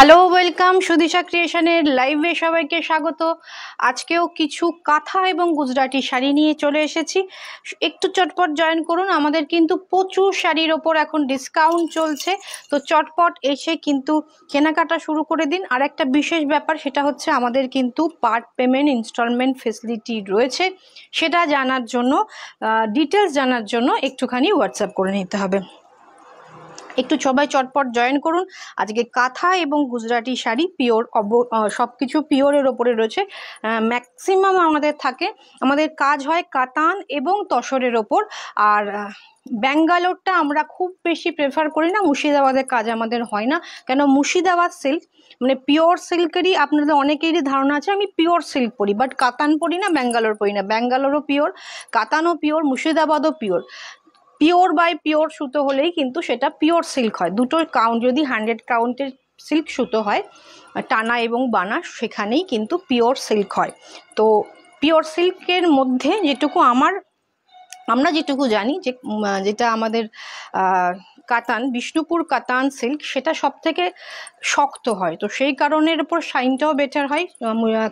hello welcome সুদিশা ক্রিয়েশনের লাইভে সবাইকে স্বাগত আজকেও কিছু কাঁথা এবং গুজরাটি শাড়ি নিয়ে চলে এসেছি একটু চটপট জয়েন করুন আমাদের কিন্তু প্রচুর শাড়ির ওপর এখন ডিসকাউন্ট চলছে তো চটপট এসে কিন্তু কেনাকাটা শুরু করে দিন আর একটা বিশেষ ব্যাপার সেটা হচ্ছে আমাদের কিন্তু পার্ট পেমেন্ট ইনস্টলমেন্ট ফেসিলিটি রয়েছে সেটা জানার জন্য ডিটেলস জানার জন্য একটুখানি হোয়াটসঅ্যাপ করে নিতে হবে একটু সবাই চটপট জয়েন করুন আজকে কাঁথা এবং গুজরাটি শাড়ি পিওর অব সব কিছু পিওরের ওপরে রয়েছে ম্যাক্সিমাম আমাদের থাকে আমাদের কাজ হয় কাতান এবং তসরের ওপর আর ব্যাঙ্গালোরটা আমরা খুব বেশি প্রেফার করি না মুর্শিদাবাদের কাজ আমাদের হয় না কেন মুর্শিদাবাদ সিল্ক মানে পিওর সিল্কেরই আপনাদের অনেকেরই ধারণা আছে আমি পিওর সিল্ক পরি বাট কাতান পরি না ব্যাঙ্গালোর পরি না ব্যাঙ্গালোরও পিওর কাতানও পিওর মুর্শিদাবাদও পিওর পিওর বাই পিওর সুতো হলেই কিন্তু সেটা পিওর সিল্ক হয় দুটো কাউন্ট যদি হান্ড্রেড কাউন্টের সিল্ক সুতো হয় টানা এবং বানা সেখানেই কিন্তু পিওর সিল্ক হয় তো পিওর সিল্কের মধ্যে যেটুকু আমার আমরা যেটুকু জানি যে যেটা আমাদের কাতান বিষ্ণুপুর কাতান সিল্ক সেটা সব থেকে শক্ত হয় তো সেই কারণের ওপর শাইনটাও বেটার হয়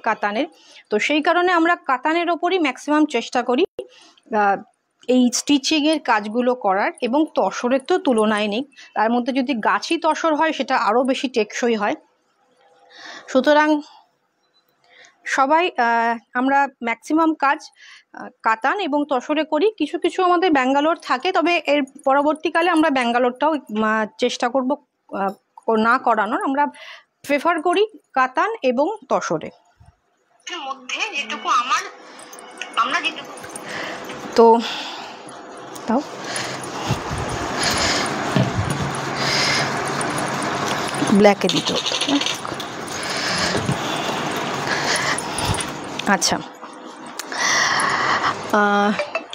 কাতানের তো সেই কারণে আমরা কাতানের ওপরই ম্যাক্সিমাম চেষ্টা করি এই স্টিচিংয়ের কাজগুলো করার এবং তসরের তো তুলনায় নেই তার মধ্যে যদি গাছি তসর হয় সেটা আরও বেশি টেকসই হয় সুতরাং সবাই আমরা ম্যাক্সিমাম কাজ কাতান এবং তসরে করি কিছু কিছু আমাদের ব্যাঙ্গালোর থাকে তবে এর পরবর্তীকালে আমরা ব্যাঙ্গালোরটাও চেষ্টা করব না করানোর আমরা প্রেফার করি কাতান এবং তসরে মধ্যে যেটুকু আমার আমরা যেটুকু তো দাও ব্ল্যাকে দিতে হতো আচ্ছা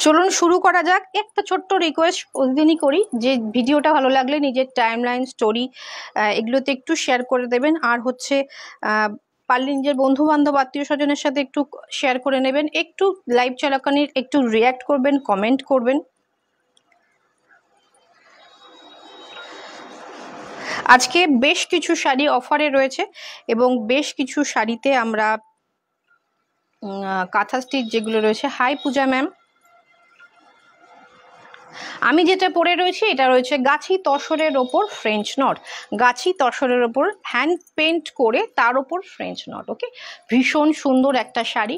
চলুন শুরু করা যাক একটা ছোট্ট রিকোয়েস্ট দিনই করি যে ভিডিওটা ভালো লাগলে নিজের টাইমলাইন স্টোরি এগুলোতে একটু শেয়ার করে দেবেন আর হচ্ছে পারলে নিজের বন্ধু বান্ধব আত্মীয় স্বজনের সাথে একটু শেয়ার করে নেবেন একটু লাইভ চলাকানির একটু রিয়্যাক্ট করবেন কমেন্ট করবেন আজকে বেশ কিছু শাড়ি অফারে রয়েছে এবং বেশ কিছু শাড়িতে আমরা কাঁথা স্টিচ যেগুলো রয়েছে হাই পূজা ম্যাম আমি যেটা পরে রয়েছি এটা রয়েছে গাছি তসরের ওপর ফ্রেঞ্চ নট গাছি তসরের ওপর হ্যান্ড পেন্ট করে তার ওপর ফ্রেঞ্চ নট ওকে ভীষণ সুন্দর একটা শাড়ি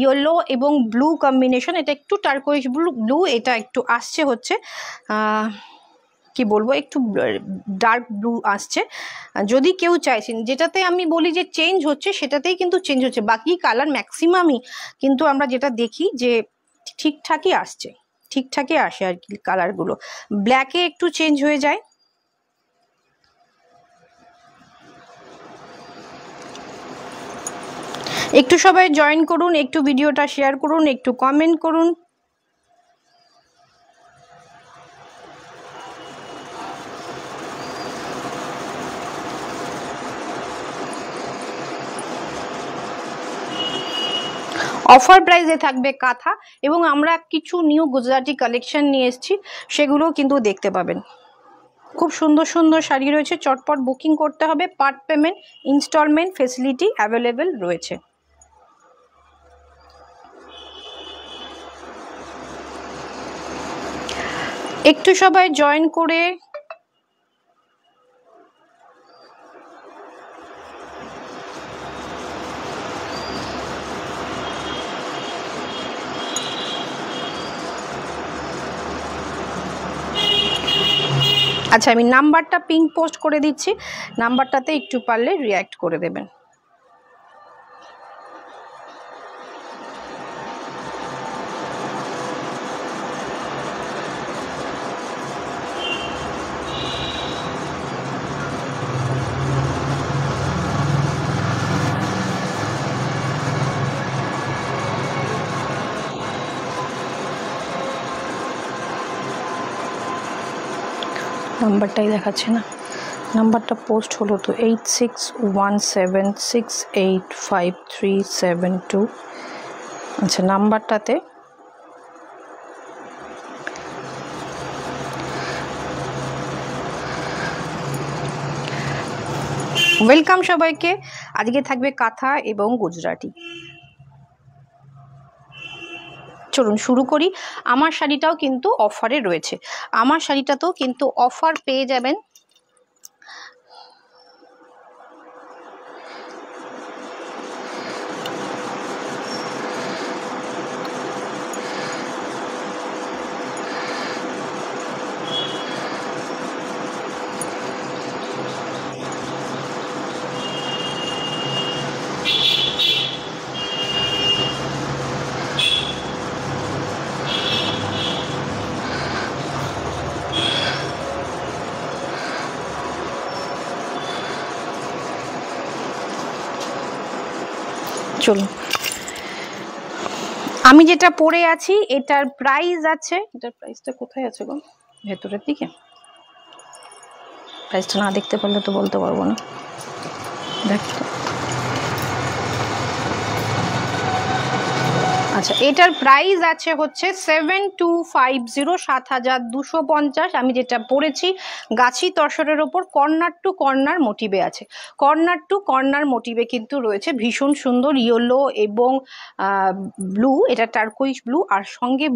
ইয়েলো এবং ব্লু কম্বিনেশন এটা একটু টার্কোয়েজ ব্লু ব্লু এটা একটু আসছে হচ্ছে কি বলবো একটু ডার্ক ব্লু আসছে যদি কেউ চাইছেন যেটাতে আমি বলি যে চেঞ্জ হচ্ছে সেটাতেই কিন্তু চেঞ্জ হচ্ছে বাকি কালার ম্যাক্সিমামই কিন্তু আমরা যেটা দেখি যে ঠিকঠাকই আসছে ঠিকঠাকই আসে আর কি কালারগুলো ব্ল্যাকে একটু চেঞ্জ হয়ে যায় একটু সবাই জয়েন করুন একটু ভিডিওটা শেয়ার করুন একটু কমেন্ট করুন অফার প্রাইসে থাকবে কাঁথা এবং আমরা কিছু নিউ গুজরাটি কালেকশন নিয়ে এসেছি সেগুলোও কিন্তু দেখতে পাবেন খুব সুন্দর সুন্দর শাড়ি রয়েছে চটপট বুকিং করতে হবে part payment instalment facility available রয়েছে একটু সবাই জয়েন করে আচ্ছা আমি নাম্বারটা পিঙ্ক পোস্ট করে দিচ্ছি নাম্বারটাতে একটু পারলে রিয়্যাক্ট করে দেবেন নাম্বারটাই দেখাচ্ছে না নাম্বারটা পোস্ট হলো তো eight six one seven six eight five three seven two আচ্ছা নাম্বারটাতে ওয়েলকাম সবাইকে আজকে থাকবে কাথা এবং গুজরাটি চলুন শুরু করি আমার শাড়িটাও কিন্তু অফারে রয়েছে আমার শাড়িটাতেও কিন্তু অফার পেয়ে যাবেন আমি যেটা পরে আছি এটার প্রাইস আছে এটার প্রাইসটা কোথায় আছে গো ভেতরের দিকে প্রাইসটা না দেখতে পারলে তো বলতে পারবো না দেখ আচ্ছা এটার প্রাইস আছে হচ্ছে সেভেন টু ফাইভ জিরো সাত হাজার দুশো পঞ্চাশ আমি যেটা পড়েছি গাছি তসরের ওপর কর্নার টু কর্নার মোটিভে আছে কর্নার টু কর্নার মোটিভে কিন্তু রয়েছে ভীষণ সুন্দর ইয়েলো এবং ব্লু এটা টার্কুইশ ব্লু আর সঙ্গে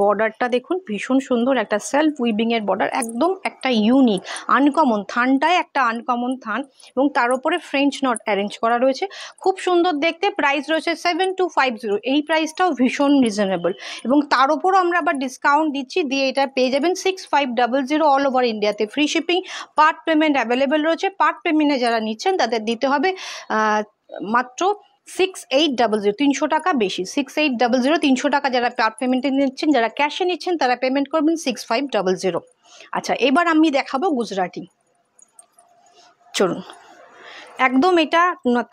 বর্ডারটা দেখুন ভীষণ সুন্দর একটা সেলফ উইভিংয়ের বর্ডার একদম একটা ইউনিক আনকমন থানটাই একটা আনকমন থান এবং তার উপরে ফ্রেঞ্চ নট অ্যারেঞ্জ করা রয়েছে খুব সুন্দর দেখতে প্রাইস রয়েছে সেভেন টু ফাইভ জিরো এই প্রাইসটাও ভীষণ রিজনেবল এবং তার উপরও আমরা আবার ডিসকাউন্ট দিচ্ছি দিয়ে এটা পেয়ে যাবেন six five double zero all over ইন্ডিয়াতে free shipping part payment available রয়েছে পার্ট পেমেন্টে যারা নিচ্ছেন তাদের দিতে হবে মাত্র সিক্স এইট ডাবল জিরো তিনশো টাকা বেশি সিক্স এইট ডাবল জিরো তিনশো টাকা যারা পার্ট পেমেন্টে নিচ্ছেন যারা ক্যাশে নিচ্ছেন তারা পেমেন্ট করবেন সিক্স ফাইভ ডাবল জিরো আচ্ছা এবার আমি দেখাবো গুজরাটি চলুন একদম এটা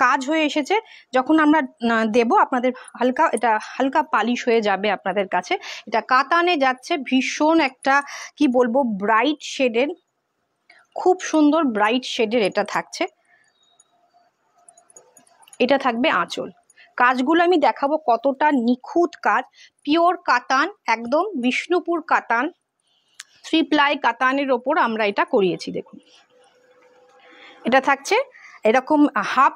কাজ হয়ে এসেছে যখন আমরা দেব আপনাদের হালকা এটা হালকা পালিশ হয়ে যাবে আপনাদের কাছে এটা কাতানে যাচ্ছে ভীষণ একটা কি বলবো ব্রাইট শেডের খুব সুন্দর ব্রাইট শেডের এটা থাকছে এটা থাকবে আঁচল কাজগুলো আমি দেখাবো কতটা নিখুঁত কাজ পিওর কাতান একদম বিষ্ণুপুর কাতান থ্রি প্লাই কাতানের ওপর আমরা এটা করিয়েছি দেখুন এটা থাকছে এরকম হাফ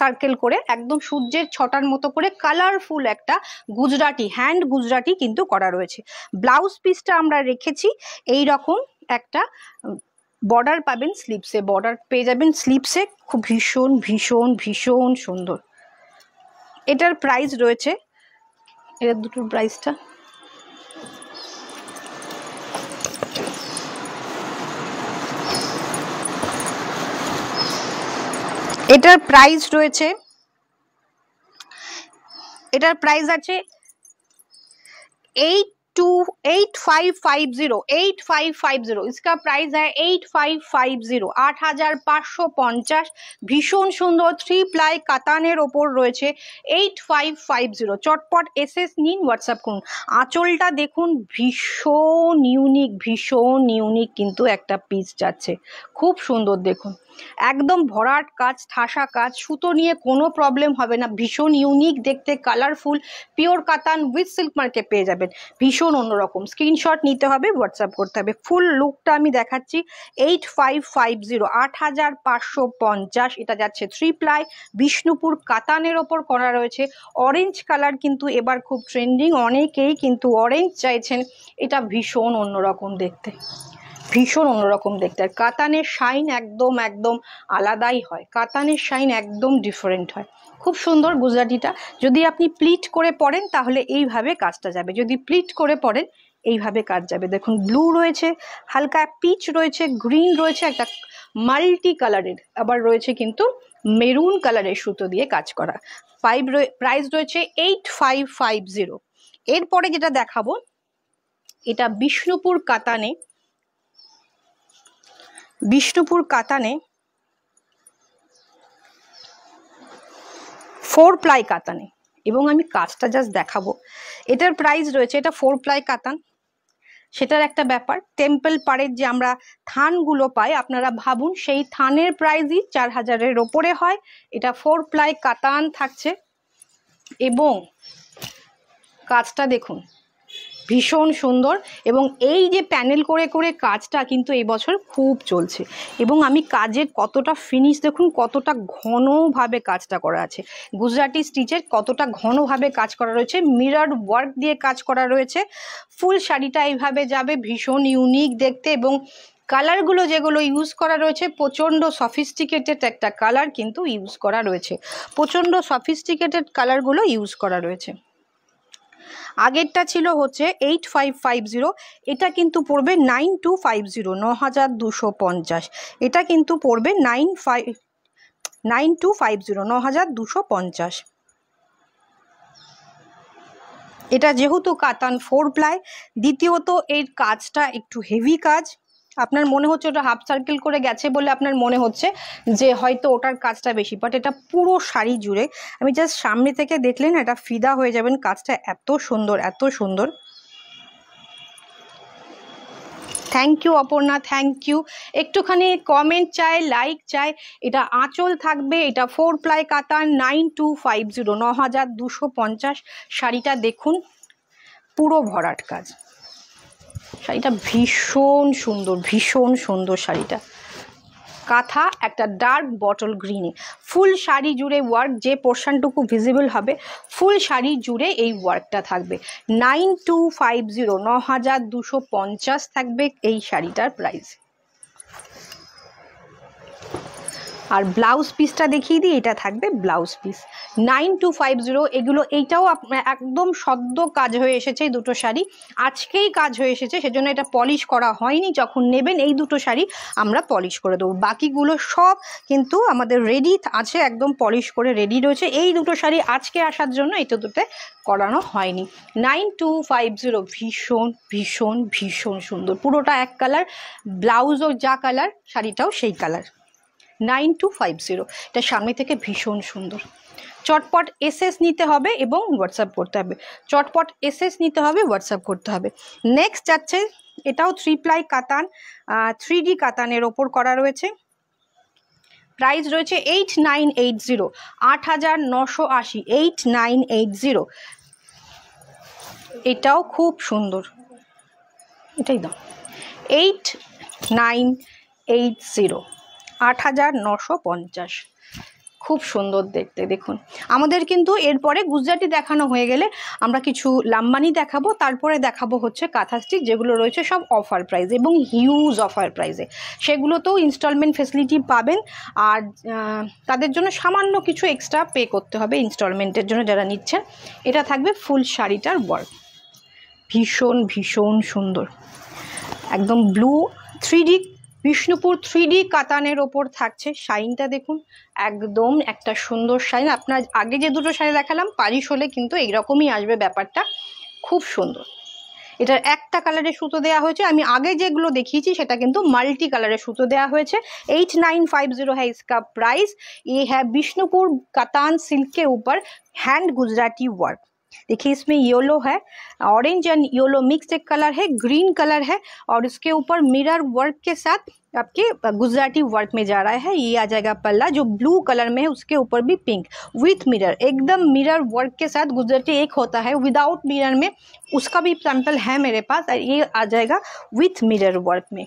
সার্কেল করে একদম সূর্যের ছটার মতো করে কালারফুল একটা গুজরাটি হ্যান্ড গুজরাটি কিন্তু করা রয়েছে ব্লাউজ পিসটা আমরা রেখেছি এই রকম একটা বর্ডার পাবেন স্লিপসে বর্ডার পেয়ে যাবেন স্লিপসে খুব ভীষণ ভীষণ ভীষণ সুন্দর এটার প্রাইস রয়েছে এটার দুটোর প্রাইসটা এটার প্রাইস রয়েছে এটার প্রাইস আছে eight two eight five five zero eight five five zero इसका प्राइस है एट ফাইভ फाइव जीरो आठ हज़ार पाँचशो पंचाश ভীষণ সুন্দর থ্রি প্লাই কাতানের ওপর রয়েছে এইট ফাইভ ফাইভ জিরো চটপট এস এস নিন হোয়াটসঅ্যাপ করুন আঁচলটা দেখুন ভীষণ ইউনিক ভীষণ ইউনিক কিন্তু একটা পিস যাচ্ছে খুব সুন্দর দেখুন একদম ভরাট কাজ ঠাসা কাজ সুতো নিয়ে কোনো প্রবলেম হবে না ভীষণ ইউনিক দেখতে কালারফুল পিওর কাতান উইথ সিল্ক মার্কে পেয়ে যাবেন ভীষণ অন্যরকম স্ক্রিনশট নিতে হবে হোয়াটসঅ্যাপ করতে হবে ফুল লুকটা আমি দেখাচ্ছি এইট ফাইভ ফাইভ জিরো আট হাজার পাঁচশো পঞ্চাশ এটা যাচ্ছে থ্রি প্লাই বিষ্ণুপুর কাতানের ওপর করা রয়েছে অরেঞ্জ কালার কিন্তু এবার খুব ট্রেন্ডিং অনেকেই কিন্তু অরেঞ্জ চাইছেন এটা ভীষণ অন্যরকম দেখতে ভীষণ অন্যরকম দেখতে আর কাতানের শাইন একদম একদম আলাদাই হয় কাতানের শাইন একদম ডিফারেন্ট হয় খুব সুন্দর গুজরাটিটা যদি আপনি প্লিট করে পড়েন তাহলে এইভাবে কাজটা যাবে যদি প্লিট করে পড়েন এইভাবে কাজ যাবে দেখুন ব্লু রয়েছে হালকা পিচ রয়েছে গ্রিন রয়েছে একটা মাল্টি কালারের আবার রয়েছে কিন্তু মেরুন কালারের সুতো দিয়ে কাজ করা ফাইভ প্রাইস রয়েছে এইট ফাইভ ফাইভ জিরো এরপরে যেটা দেখাবো এটা বিষ্ণুপুর কাতানে বিষ্ণুপুর কাতানে ফোর প্লাই কাতানে এবং আমি কাজটা জাস্ট দেখাবো এটার প্রাইস রয়েছে এটা ফোর প্লাই কাতান সেটার একটা ব্যাপার টেম্পল পাড়ের যে আমরা থানগুলো পাই আপনারা ভাবুন সেই থানের প্রাইজই চার হাজারের ওপরে হয় এটা ফোর প্লাই কাতান থাকছে এবং কাজটা দেখুন ভীষণ সুন্দর এবং এই যে প্যানেল করে করে কাজটা কিন্তু এই বছর খুব চলছে এবং আমি কাজের কতটা ফিনিশ দেখুন কতটা ঘনভাবে কাজটা করা আছে গুজরাটি স্টিচের কতটা ঘনভাবে কাজ করা রয়েছে মিরার ওয়ার্ক দিয়ে কাজ করা রয়েছে ফুল শাড়িটা এইভাবে যাবে ভীষণ ইউনিক দেখতে এবং কালারগুলো যেগুলো ইউজ করা রয়েছে প্রচণ্ড সফিস্টিকেটেড একটা কালার কিন্তু ইউজ করা রয়েছে প্রচণ্ড সফিস্টিকেটেড কালারগুলো ইউজ করা রয়েছে আগেরটা ছিল হচ্ছে এইট ফাইভ ফাইভ জিরো এটা কিন্তু পড়বে নাইন টু ফাইভ জিরো ন হাজার দুশো পঞ্চাশ এটা কিন্তু পড়বে nine five nine two five zero ন হাজার দুশো পঞ্চাশ এটা যেহেতু কাতান ফোর প্লাই দ্বিতীয়ত এর কাজটা একটু হেভি কাজ আপনার মনে হচ্ছে ওটা হাফ সার্কেল করে গেছে বলে আপনার মনে হচ্ছে যে হয়তো ওটার কাজটা বেশি বাট এটা পুরো শাড়ি জুড়ে আমি জাস্ট সামনে থেকে দেখলেন এটা ফিদা হয়ে যাবেন কাজটা এত সুন্দর এত সুন্দর thank you Aparna thank you একটুখানি কমেন্ট চাই লাইক চাই এটা আঁচল থাকবে এটা ফোর প্লাই কাতার নাইন টু ফাইভ জিরো ন হাজার দুশো পঞ্চাশ শাড়িটা দেখুন পুরো ভরাট কাজ শাড়িটা ভীষণ সুন্দর ভীষণ সুন্দর শাড়িটা কাঁথা একটা ডার্ক বটল গ্রিনে ফুল শাড়ি জুড়ে ওয়ার্ক যে পোর্শনটুকু ভিজিবল হবে ফুল শাড়ি জুড়ে এই ওয়ার্কটা থাকবে নাইন টু ফাইভ জিরো ন হাজার দুশো পঞ্চাশ থাকবে এই শাড়িটার প্রাইস আর ব্লাউজ পিসটা দেখিয়ে দিই এটা থাকবে blouse piece nine two five zero এগুলো এইটাও একদম সদ্য কাজ হয়ে এসেছে এই দুটো শাড়ি আজকেই কাজ হয়ে এসেছে সেজন্য এটা পলিশ করা হয়নি যখন নেবেন এই দুটো শাড়ি আমরা পলিশ করে দেবো বাকিগুলো সব কিন্তু আমাদের রেডি আছে একদম পলিশ করে রেডি রয়েছে এই দুটো শাড়ি আজকে আসার জন্য এই দুটোতে করানো হয়নি নাইন টু ফাইভ জিরো ভীষণ ভীষণ ভীষণ সুন্দর পুরোটা এক কালার ব্লাউজও যা কালার শাড়িটাও সেই colour nine two five zero এটা সামনে থেকে ভীষণ সুন্দর চটপট এসএস নিতে হবে এবং হোয়াটসঅ্যাপ করতে হবে চটপট এসএস নিতে হবে হোয়াটসঅ্যাপ করতে হবে নেক্সট যাচ্ছে এটাও থ্রি প্লাই কাতান থ্রি ডি কাতানের ওপর করা রয়েছে প্রাইস রয়েছে এইট নাইন এইট জিরো আট হাজার নশো আশি এইট নাইন এইট জিরো এটাও খুব সুন্দর এটাই দাম এইট নাইন এইট জিরো আট হাজার নশো পঞ্চাশ খুব সুন্দর দেখতে দেখুন আমাদের কিন্তু এরপরে গুজরাটি দেখানো হয়ে গেলে আমরা কিছু লাম্বানি দেখাবো তারপরে দেখাবো হচ্ছে কাঁথা স্টিচ যেগুলো রয়েছে সব অফার প্রাইজে এবং হিউজ অফার প্রাইজে সেগুলোতেও ইনস্টলমেন্ট ফেসিলিটি পাবেন আর তাদের জন্য সামান্য কিছু এক্সট্রা পে করতে হবে ইনস্টলমেন্টের জন্য যারা নিচ্ছেন এটা থাকবে ফুল শাড়িটার ওয়ার্ক ভীষণ ভীষণ সুন্দর একদম ব্লু থ্রি বিষ্ণুপুর ডি কাতানের ওপর থাকছে শাইনটা দেখুন একদম একটা সুন্দর শাইন আপনার আগে যে দুটো শাড়ি দেখালাম পারিশ হলে কিন্তু এইরকমই আসবে ব্যাপারটা খুব সুন্দর এটার একটা কালারের সুতো দেওয়া হয়েছে আমি আগে যেগুলো দেখিয়েছি সেটা কিন্তু মাল্টি কালারের সুতো দেওয়া হয়েছে এইট নাইন ফাইভ জিরো হ্যা ইসকা প্রাইস এ হ্যাঁ বিষ্ণুপুর কাতান সিল্কের উপর হ্যান্ড গুজরাটি ওয়ার্ক देखिए इसमें येलो है ऑरेंज एंड येलो मिक्स एक कलर है ग्रीन कलर है और उसके ऊपर मिरर वर्क के साथ आपके गुजराती वर्क में जा रहा है ये आ जाएगा पल्ला जो ब्लू कलर में है उसके ऊपर भी पिंक विथ मिरर एकदम मिरर वर्क के साथ गुजराती एक होता है विदाउट मिरर में उसका भी सैम्पल है मेरे पास ये आ जाएगा विथ मिरर वर्क में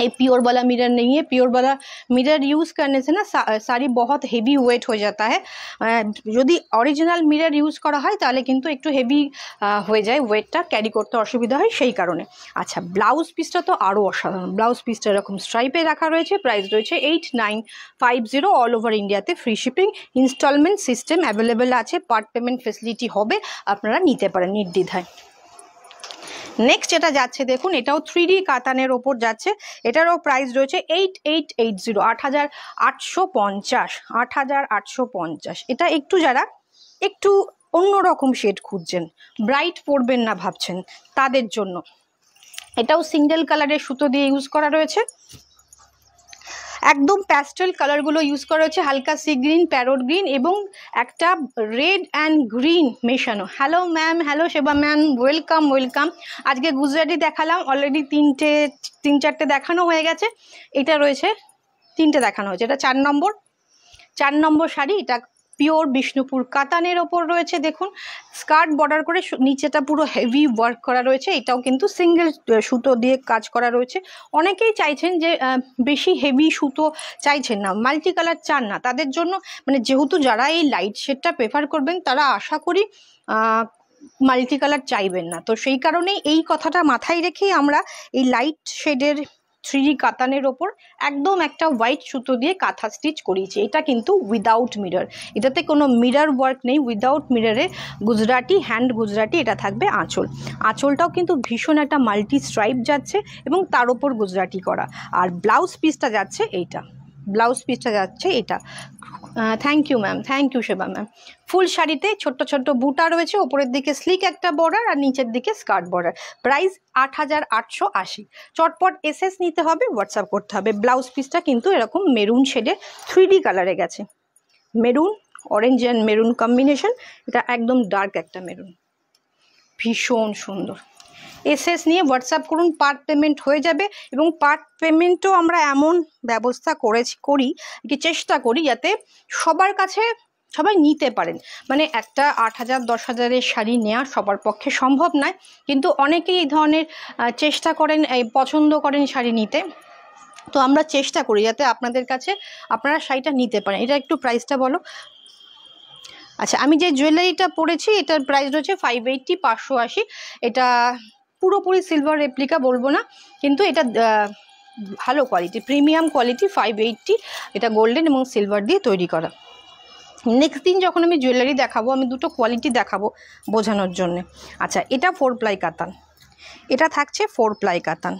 ये प्योर वाला मिरर नहीं है प्योर वाला मिरर यूज़ करने से ना শাড়ি বহুত হেভি ওয়েট হয়ে যেতে হয় যদি অরিজিনাল মিরর ইউজ করা হয় তাহলে কিন্তু একটু হেভি হয়ে যায় ওয়েটটা ক্যারি করতে অসুবিধা হয় সেই কারণে আচ্ছা ব্লাউজ পিসটা তো আরও অসাধারণ ব্লাউজ পিসটা এরকম স্ট্রাইপে রাখা রয়েছে প্রাইস রয়েছে eight nine five zero all over ইন্ডিয়াতে free shipping instalment system available আছে পার্ট পেমেন্ট ফেসিলিটি হবে আপনারা নিতে পারেন নির্দ্বিধায় নেক্সট এটা যাচ্ছে দেখুন এটাও থ্রি ডি কাতানের ওপর যাচ্ছে এটারও প্রাইস রয়েছে এইট এইট এইট জিরো আট হাজার আটশো পঞ্চাশ আট হাজার আটশো পঞ্চাশ এটা একটু যারা একটু অন্যরকম শেড খুঁজছেন ব্রাইট পরবেন না ভাবছেন তাদের জন্য এটাও সিঙ্গেল কালারের সুতো দিয়ে ইউজ করা রয়েছে একদম প্যাস্টেল কালারগুলো ইউজ করা হচ্ছে হালকা সি গ্রিন প্যারোট গ্রিন এবং একটা রেড অ্যান্ড গ্রিন মেশানো hello ma'am hello Seba ma'am welcome welcome আজকে গুজরাটি দেখালাম অলরেডি তিনটে তিন চারটে দেখানো হয়ে গেছে এটা রয়েছে তিনটে দেখানো হয়েছে এটা চার নম্বর চার নম্বর শাড়ি এটা পিওর বিষ্ণুপুর কাতানের ওপর রয়েছে দেখুন স্কার্ট বর্ডার করে নিচেটা পুরো হেভি ওয়ার্ক করা রয়েছে এটাও কিন্তু সিঙ্গেল সুতো দিয়ে কাজ করা রয়েছে অনেকেই চাইছেন যে বেশি হেভি সুতো চাইছেন না মাল্টি কালার চান না তাদের জন্য মানে যেহেতু যারা এই লাইট শেডটা প্রেফার করবেন তারা আশা করি মাল্টি কালার চাইবেন না তো সেই কারণেই এই কথাটা মাথায় রেখেই আমরা এই লাইট শেডের থ্রি কাতানের ওপর একদম একটা হোয়াইট সুতো দিয়ে কাঁথা স্টিচ করিয়েছি এটা কিন্তু উইদাউট মিরর এটাতে কোনো মিরর ওয়ার্ক নেই উইদাউট মিররে গুজরাটি হ্যান্ড গুজরাটি এটা থাকবে আঁচল আঁচলটাও কিন্তু ভীষণ একটা মাল্টি স্ট্রাইপ যাচ্ছে এবং তার ওপর গুজরাটি করা আর ব্লাউজ পিসটা যাচ্ছে এইটা ব্লাউজ পিসটা যাচ্ছে এটা thank you ma'am thank you Seba ma'am full শাড়িতে ছোট্ট ছোট্ট বুটা রয়েছে ওপরের দিকে স্লিক একটা বর্ডার আর নিচের দিকে স্কার্ট বর্ডার প্রাইস আট হাজার আটশো আশি চটপট এসএস নিতে হবে হোয়াটসঅ্যাপ করতে হবে ব্লাউজ পিসটা কিন্তু এরকম মেরুন শেডে থ্রি কালারে গেছে maroon orange and maroon combination এটা একদম ডার্ক একটা মেরুন ভীষণ সুন্দর এসএস নিয়ে হোয়াটসঅ্যাপ করুন পার্ট পেমেন্ট হয়ে যাবে এবং পার্ট পেমেন্টও আমরা এমন ব্যবস্থা করেছি করি কি চেষ্টা করি যাতে সবার কাছে সবাই নিতে পারেন মানে একটা আট হাজার দশ হাজারের শাড়ি নেওয়া সবার পক্ষে সম্ভব নয় কিন্তু অনেকেই এই ধরনের চেষ্টা করেন পছন্দ করেন শাড়ি নিতে তো আমরা চেষ্টা করি যাতে আপনাদের কাছে আপনারা শাড়িটা নিতে পারেন এটা একটু প্রাইসটা বলো আচ্ছা আমি যে জুয়েলারিটা পরেছি এটার প্রাইস রয়েছে ফাইভ এইটটি পাঁচশো আশি এটা পুরোপুরি সিলভার রেপ্লিকা বলবো না কিন্তু এটা ভালো quality premium quality five eighty এটা গোল্ডেন এবং সিলভার দিয়ে তৈরি করা নেক্সট দিন যখন আমি জুয়েলারি দেখাবো আমি দুটো কোয়ালিটি দেখাবো বোঝানোর জন্য আচ্ছা এটা ফোর প্লাই কাতান এটা থাকছে ফোর প্লাই কাতান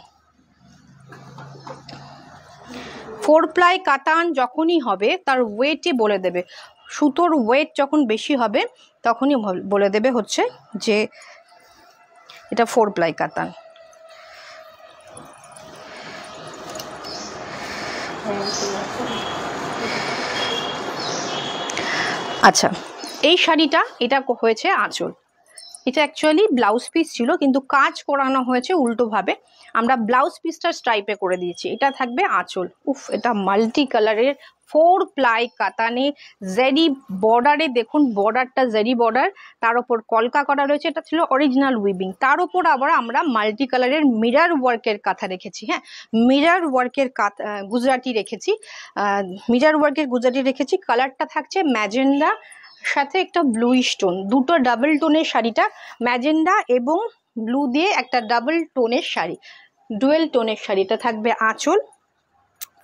ফোর প্লাই কাতান যখনই হবে তার ওয়েটই বলে দেবে সুতোর ওয়েট যখন বেশি হবে তখনই বলে দেবে হচ্ছে যে এটা ফোর প্লাই কাতান আচ্ছা এই শাড়িটা এটা হয়েছে আঁচল এটা অ্যাকচুয়ালি ব্লাউজ পিস ছিল কিন্তু কাজ করানো হয়েছে উল্টোভাবে আমরা ব্লাউজ পিসটা স্ট্রাইপে করে দিয়েছি এটা থাকবে আঁচল উফ এটা মাল্টি কালারের ফোর প্লাই কাতানে জেরি বর্ডারে দেখুন বর্ডারটা জেরি বর্ডার তার ওপর কলকা করা রয়েছে এটা ছিল অরিজিনাল উইভিং তার ওপর আবার আমরা মাল্টি কালারের মিরার ওয়ার্কের কাঁথা রেখেছি হ্যাঁ মিরার ওয়ার্কের কাঁথা গুজরাটি রেখেছি মিরার ওয়ার্কের গুজরাটি রেখেছি কালারটা থাকছে ম্যাজেন্ডা সাথে একটা ব্লু স্টোন দুটো ডাবল টোনের শাড়িটা ম্যাজেন্ডা এবং ব্লু দিয়ে একটা ডাবল টোনের শাড়ি ডুয়েল টোনের শাড়িটা থাকবে আঁচল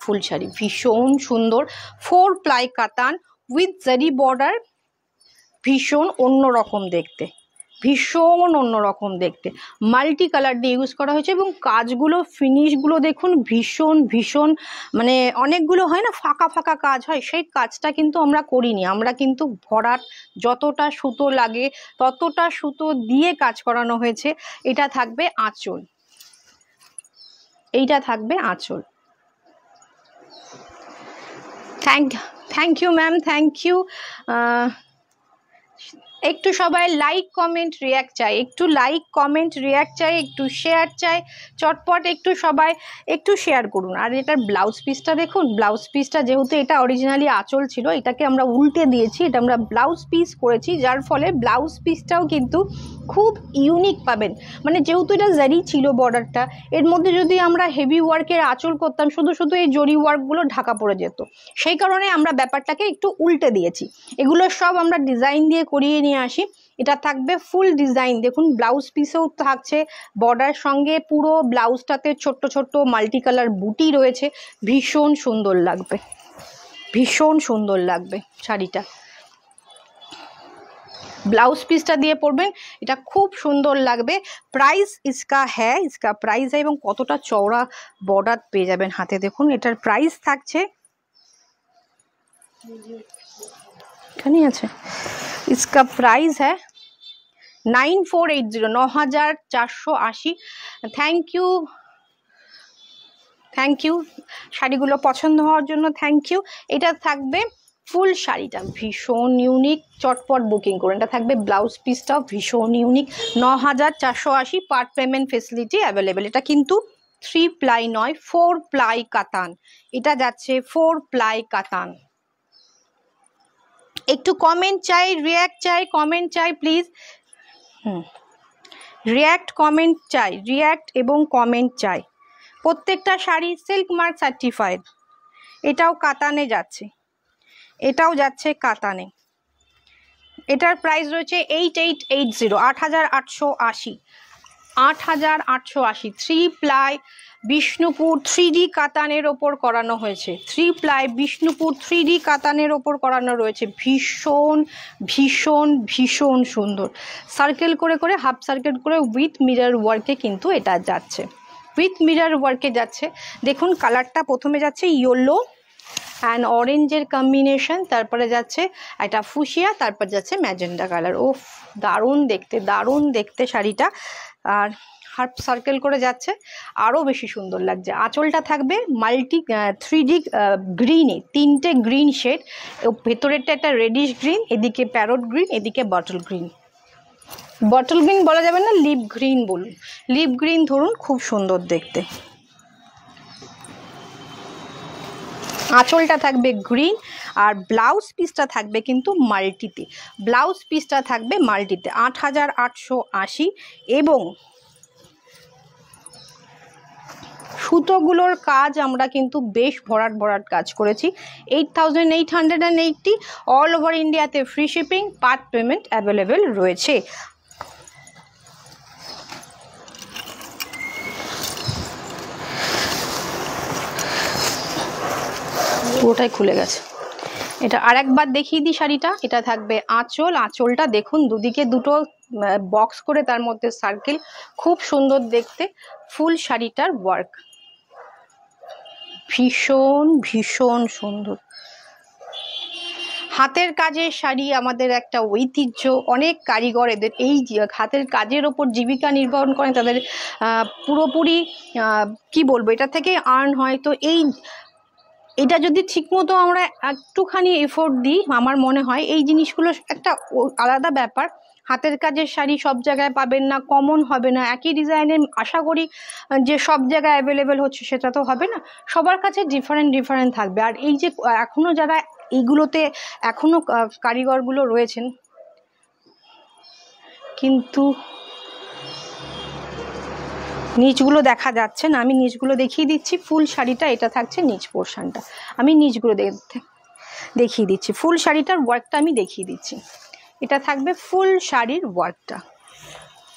ফুল শাড়ি ভীষণ সুন্দর ফোর প্লাই কাতান উইথ জারি বর্ডার ভীষণ অন্যরকম দেখতে ভীষণ অন্যরকম দেখতে মাল্টি কালার দিয়ে ইউজ করা হয়েছে এবং কাজগুলো ফিনিশগুলো দেখুন ভীষণ ভীষণ মানে অনেকগুলো হয় না ফাঁকা ফাঁকা কাজ হয় সেই কাজটা কিন্তু আমরা করিনি আমরা কিন্তু ভরাট যতটা সুতো লাগে ততটা সুতো দিয়ে কাজ করানো হয়েছে এটা থাকবে আঁচল এইটা থাকবে আঁচল thank thank you ma'am thank you একটু সবাই লাইক কমেন্ট রিয়াক্ট চাই একটু লাইক কমেন্ট রিয়াক্ট চাই একটু শেয়ার চাই চটপট একটু সবাই একটু শেয়ার করুন আর এটার ব্লাউজ পিসটা দেখুন ব্লাউজ পিসটা যেহেতু এটা অরিজিনালি আঁচল ছিল এটাকে আমরা উল্টে দিয়েছি এটা আমরা ব্লাউজ পিস করেছি যার ফলে ব্লাউজ পিসটাও কিন্তু খুব ইউনিক পাবেন মানে যেহেতু এটা জারি ছিল বর্ডারটা এর মধ্যে যদি আমরা হেভি ওয়ার্কের আঁচল করতাম শুধু শুধু এই জরি ওয়ার্কগুলো ঢাকা পড়ে যেত সেই কারণে আমরা ব্যাপারটাকে একটু উল্টে দিয়েছি এগুলো সব আমরা ডিজাইন দিয়ে করিয়ে নিয়ে আসি এটা থাকবে ফুল ডিজাইন দেখুন ব্লাউজ পিসেও থাকছে বর্ডার সঙ্গে পুরো ব্লাউজটাতে ছোট্ট ছোট্ট মাল্টি কালার বুটি রয়েছে ভীষণ সুন্দর লাগবে ভীষণ সুন্দর লাগবে শাড়িটা ব্লাউজ পিসটা দিয়ে পরবেন এটা খুব সুন্দর লাগবে প্রাইস ইসকা হ্যাঁ ইসকা প্রাইস হ্যাঁ এবং কতটা চওড়া বর্ডার পেয়ে যাবেন হাতে দেখুন এটার প্রাইস থাকছে এখানেই আছে ইসকা প্রাইস হ্যাঁ নাইন ফোর এইট জিরো ন হাজার চারশো আশি থ্যাংক ইউ থ্যাংক ইউ শাড়িগুলো পছন্দ হওয়ার জন্য থ্যাংক ইউ এটা থাকবে ফুল শাড়িটা ভীষণ ইউনিক চটপট বুকিং করুন এটা থাকবে ব্লাউজ পিসটাও ভীষণ ইউনিক ন হাজার চারশো আশি পার্ট পেমেন্ট ফেসিলিটি অ্যাভেলেবেল এটা কিন্তু থ্রি প্লাই নয় ফোর প্লাই কাতান এটা যাচ্ছে ফোর প্লাই কাতান একটু কমেন্ট চাই রিয়্যাক্ট চাই কমেন্ট চাই প্লিজ হুম রিয়্যাক্ট কমেন্ট চাই রিয়্যাক্ট এবং কমেন্ট চাই প্রত্যেকটা শাড়ি সিল্ক মার্ক সার্টিফাইড এটাও কাতানে যাচ্ছে এটাও যাচ্ছে কাতানে এটার প্রাইস রয়েছে এইট এইট এইট জিরো আট হাজার আটশো আশি আট হাজার আটশো আশি three ply Bishnupur three D কাতানের ওপর করানো হয়েছে three ply Bishnupur three D কাতানের ওপর করানো রয়েছে ভীষণ ভীষণ ভীষণ সুন্দর সার্কেল করে করে হাফ সার্কেল করে উইথ মিরার ওয়ার্কে কিন্তু এটা যাচ্ছে উইথ মিরার ওয়ার্কে যাচ্ছে দেখুন কালারটা প্রথমে যাচ্ছে ইয়েলো অ্যান্ড অরেঞ্জের কম্বিনেশন তারপরে যাচ্ছে একটা ফুসিয়া তারপর যাচ্ছে ম্যাজেন্ডা কালার ও দারুণ দেখতে দারুণ দেখতে শাড়িটা আর হার্প সার্কেল করে যাচ্ছে আরও বেশি সুন্দর লাগছে আঁচলটা থাকবে মাল্টি থ্রি ডি গ্রিনে তিনটে গ্রিন শেড ও ভেতরেরটা একটা রেডিশ গ্রিন এদিকে প্যারট গ্রিন এদিকে বটল গ্রিন বটল গ্রিন বলা যাবে না লিপ গ্রিন বলুন লিপ গ্রিন ধরুন খুব সুন্দর দেখতে আঁচলটা থাকবে গ্রিন আর ব্লাউজ পিসটা থাকবে কিন্তু মাল্টিতে ব্লাউজ পিসটা থাকবে মাল্টিতে আট হাজার আটশো আশি এবং সুতোগুলোর কাজ আমরা কিন্তু বেশ ভরাট ভরাট কাজ করেছি eight thousand eight hundred and eighty all over ইন্ডিয়াতে free shipping part payment available রয়েছে পুরোটাই খুলে গেছে এটা আরেকবার দেখিয়ে দিই শাড়িটা এটা থাকবে আঁচল আঁচলটা দেখুন দুদিকে দুটো বক্স করে তার মধ্যে সার্কেল খুব সুন্দর দেখতে ফুল শাড়িটার ওয়ার্ক ভীষণ ভীষণ সুন্দর হাতের কাজের শাড়ি আমাদের একটা ঐতিহ্য অনেক কারিগর এদের এই হাতের কাজের ওপর জীবিকা নির্বাহ করে তাদের পুরোপুরি কি বলবো এটা থেকে আর্ন হয় তো এই এটা যদি ঠিকমতো আমরা একটুখানি এফোর্ট দিই আমার মনে হয় এই জিনিসগুলো একটা আলাদা ব্যাপার হাতের কাজের শাড়ি সব জায়গায় পাবেন না কমন হবে না একই ডিজাইনের আশা করি যে সব জায়গায় অ্যাভেলেবেল হচ্ছে সেটা তো হবে না সবার কাছে ডিফারেন্ট ডিফারেন্ট থাকবে আর এই যে এখনও যারা এইগুলোতে এখনও কারিগরগুলো রয়েছেন কিন্তু নিচগুলো দেখা যাচ্ছে না আমি নিচগুলো দেখিয়ে দিচ্ছি ফুল শাড়িটা এটা থাকছে নিচ পোর্শানটা আমি নিচগুলো দেখিয়ে দিচ্ছি ফুল শাড়িটার ওয়ার্কটা আমি দেখিয়ে দিচ্ছি এটা থাকবে ফুল শাড়ির ওয়ার্কটা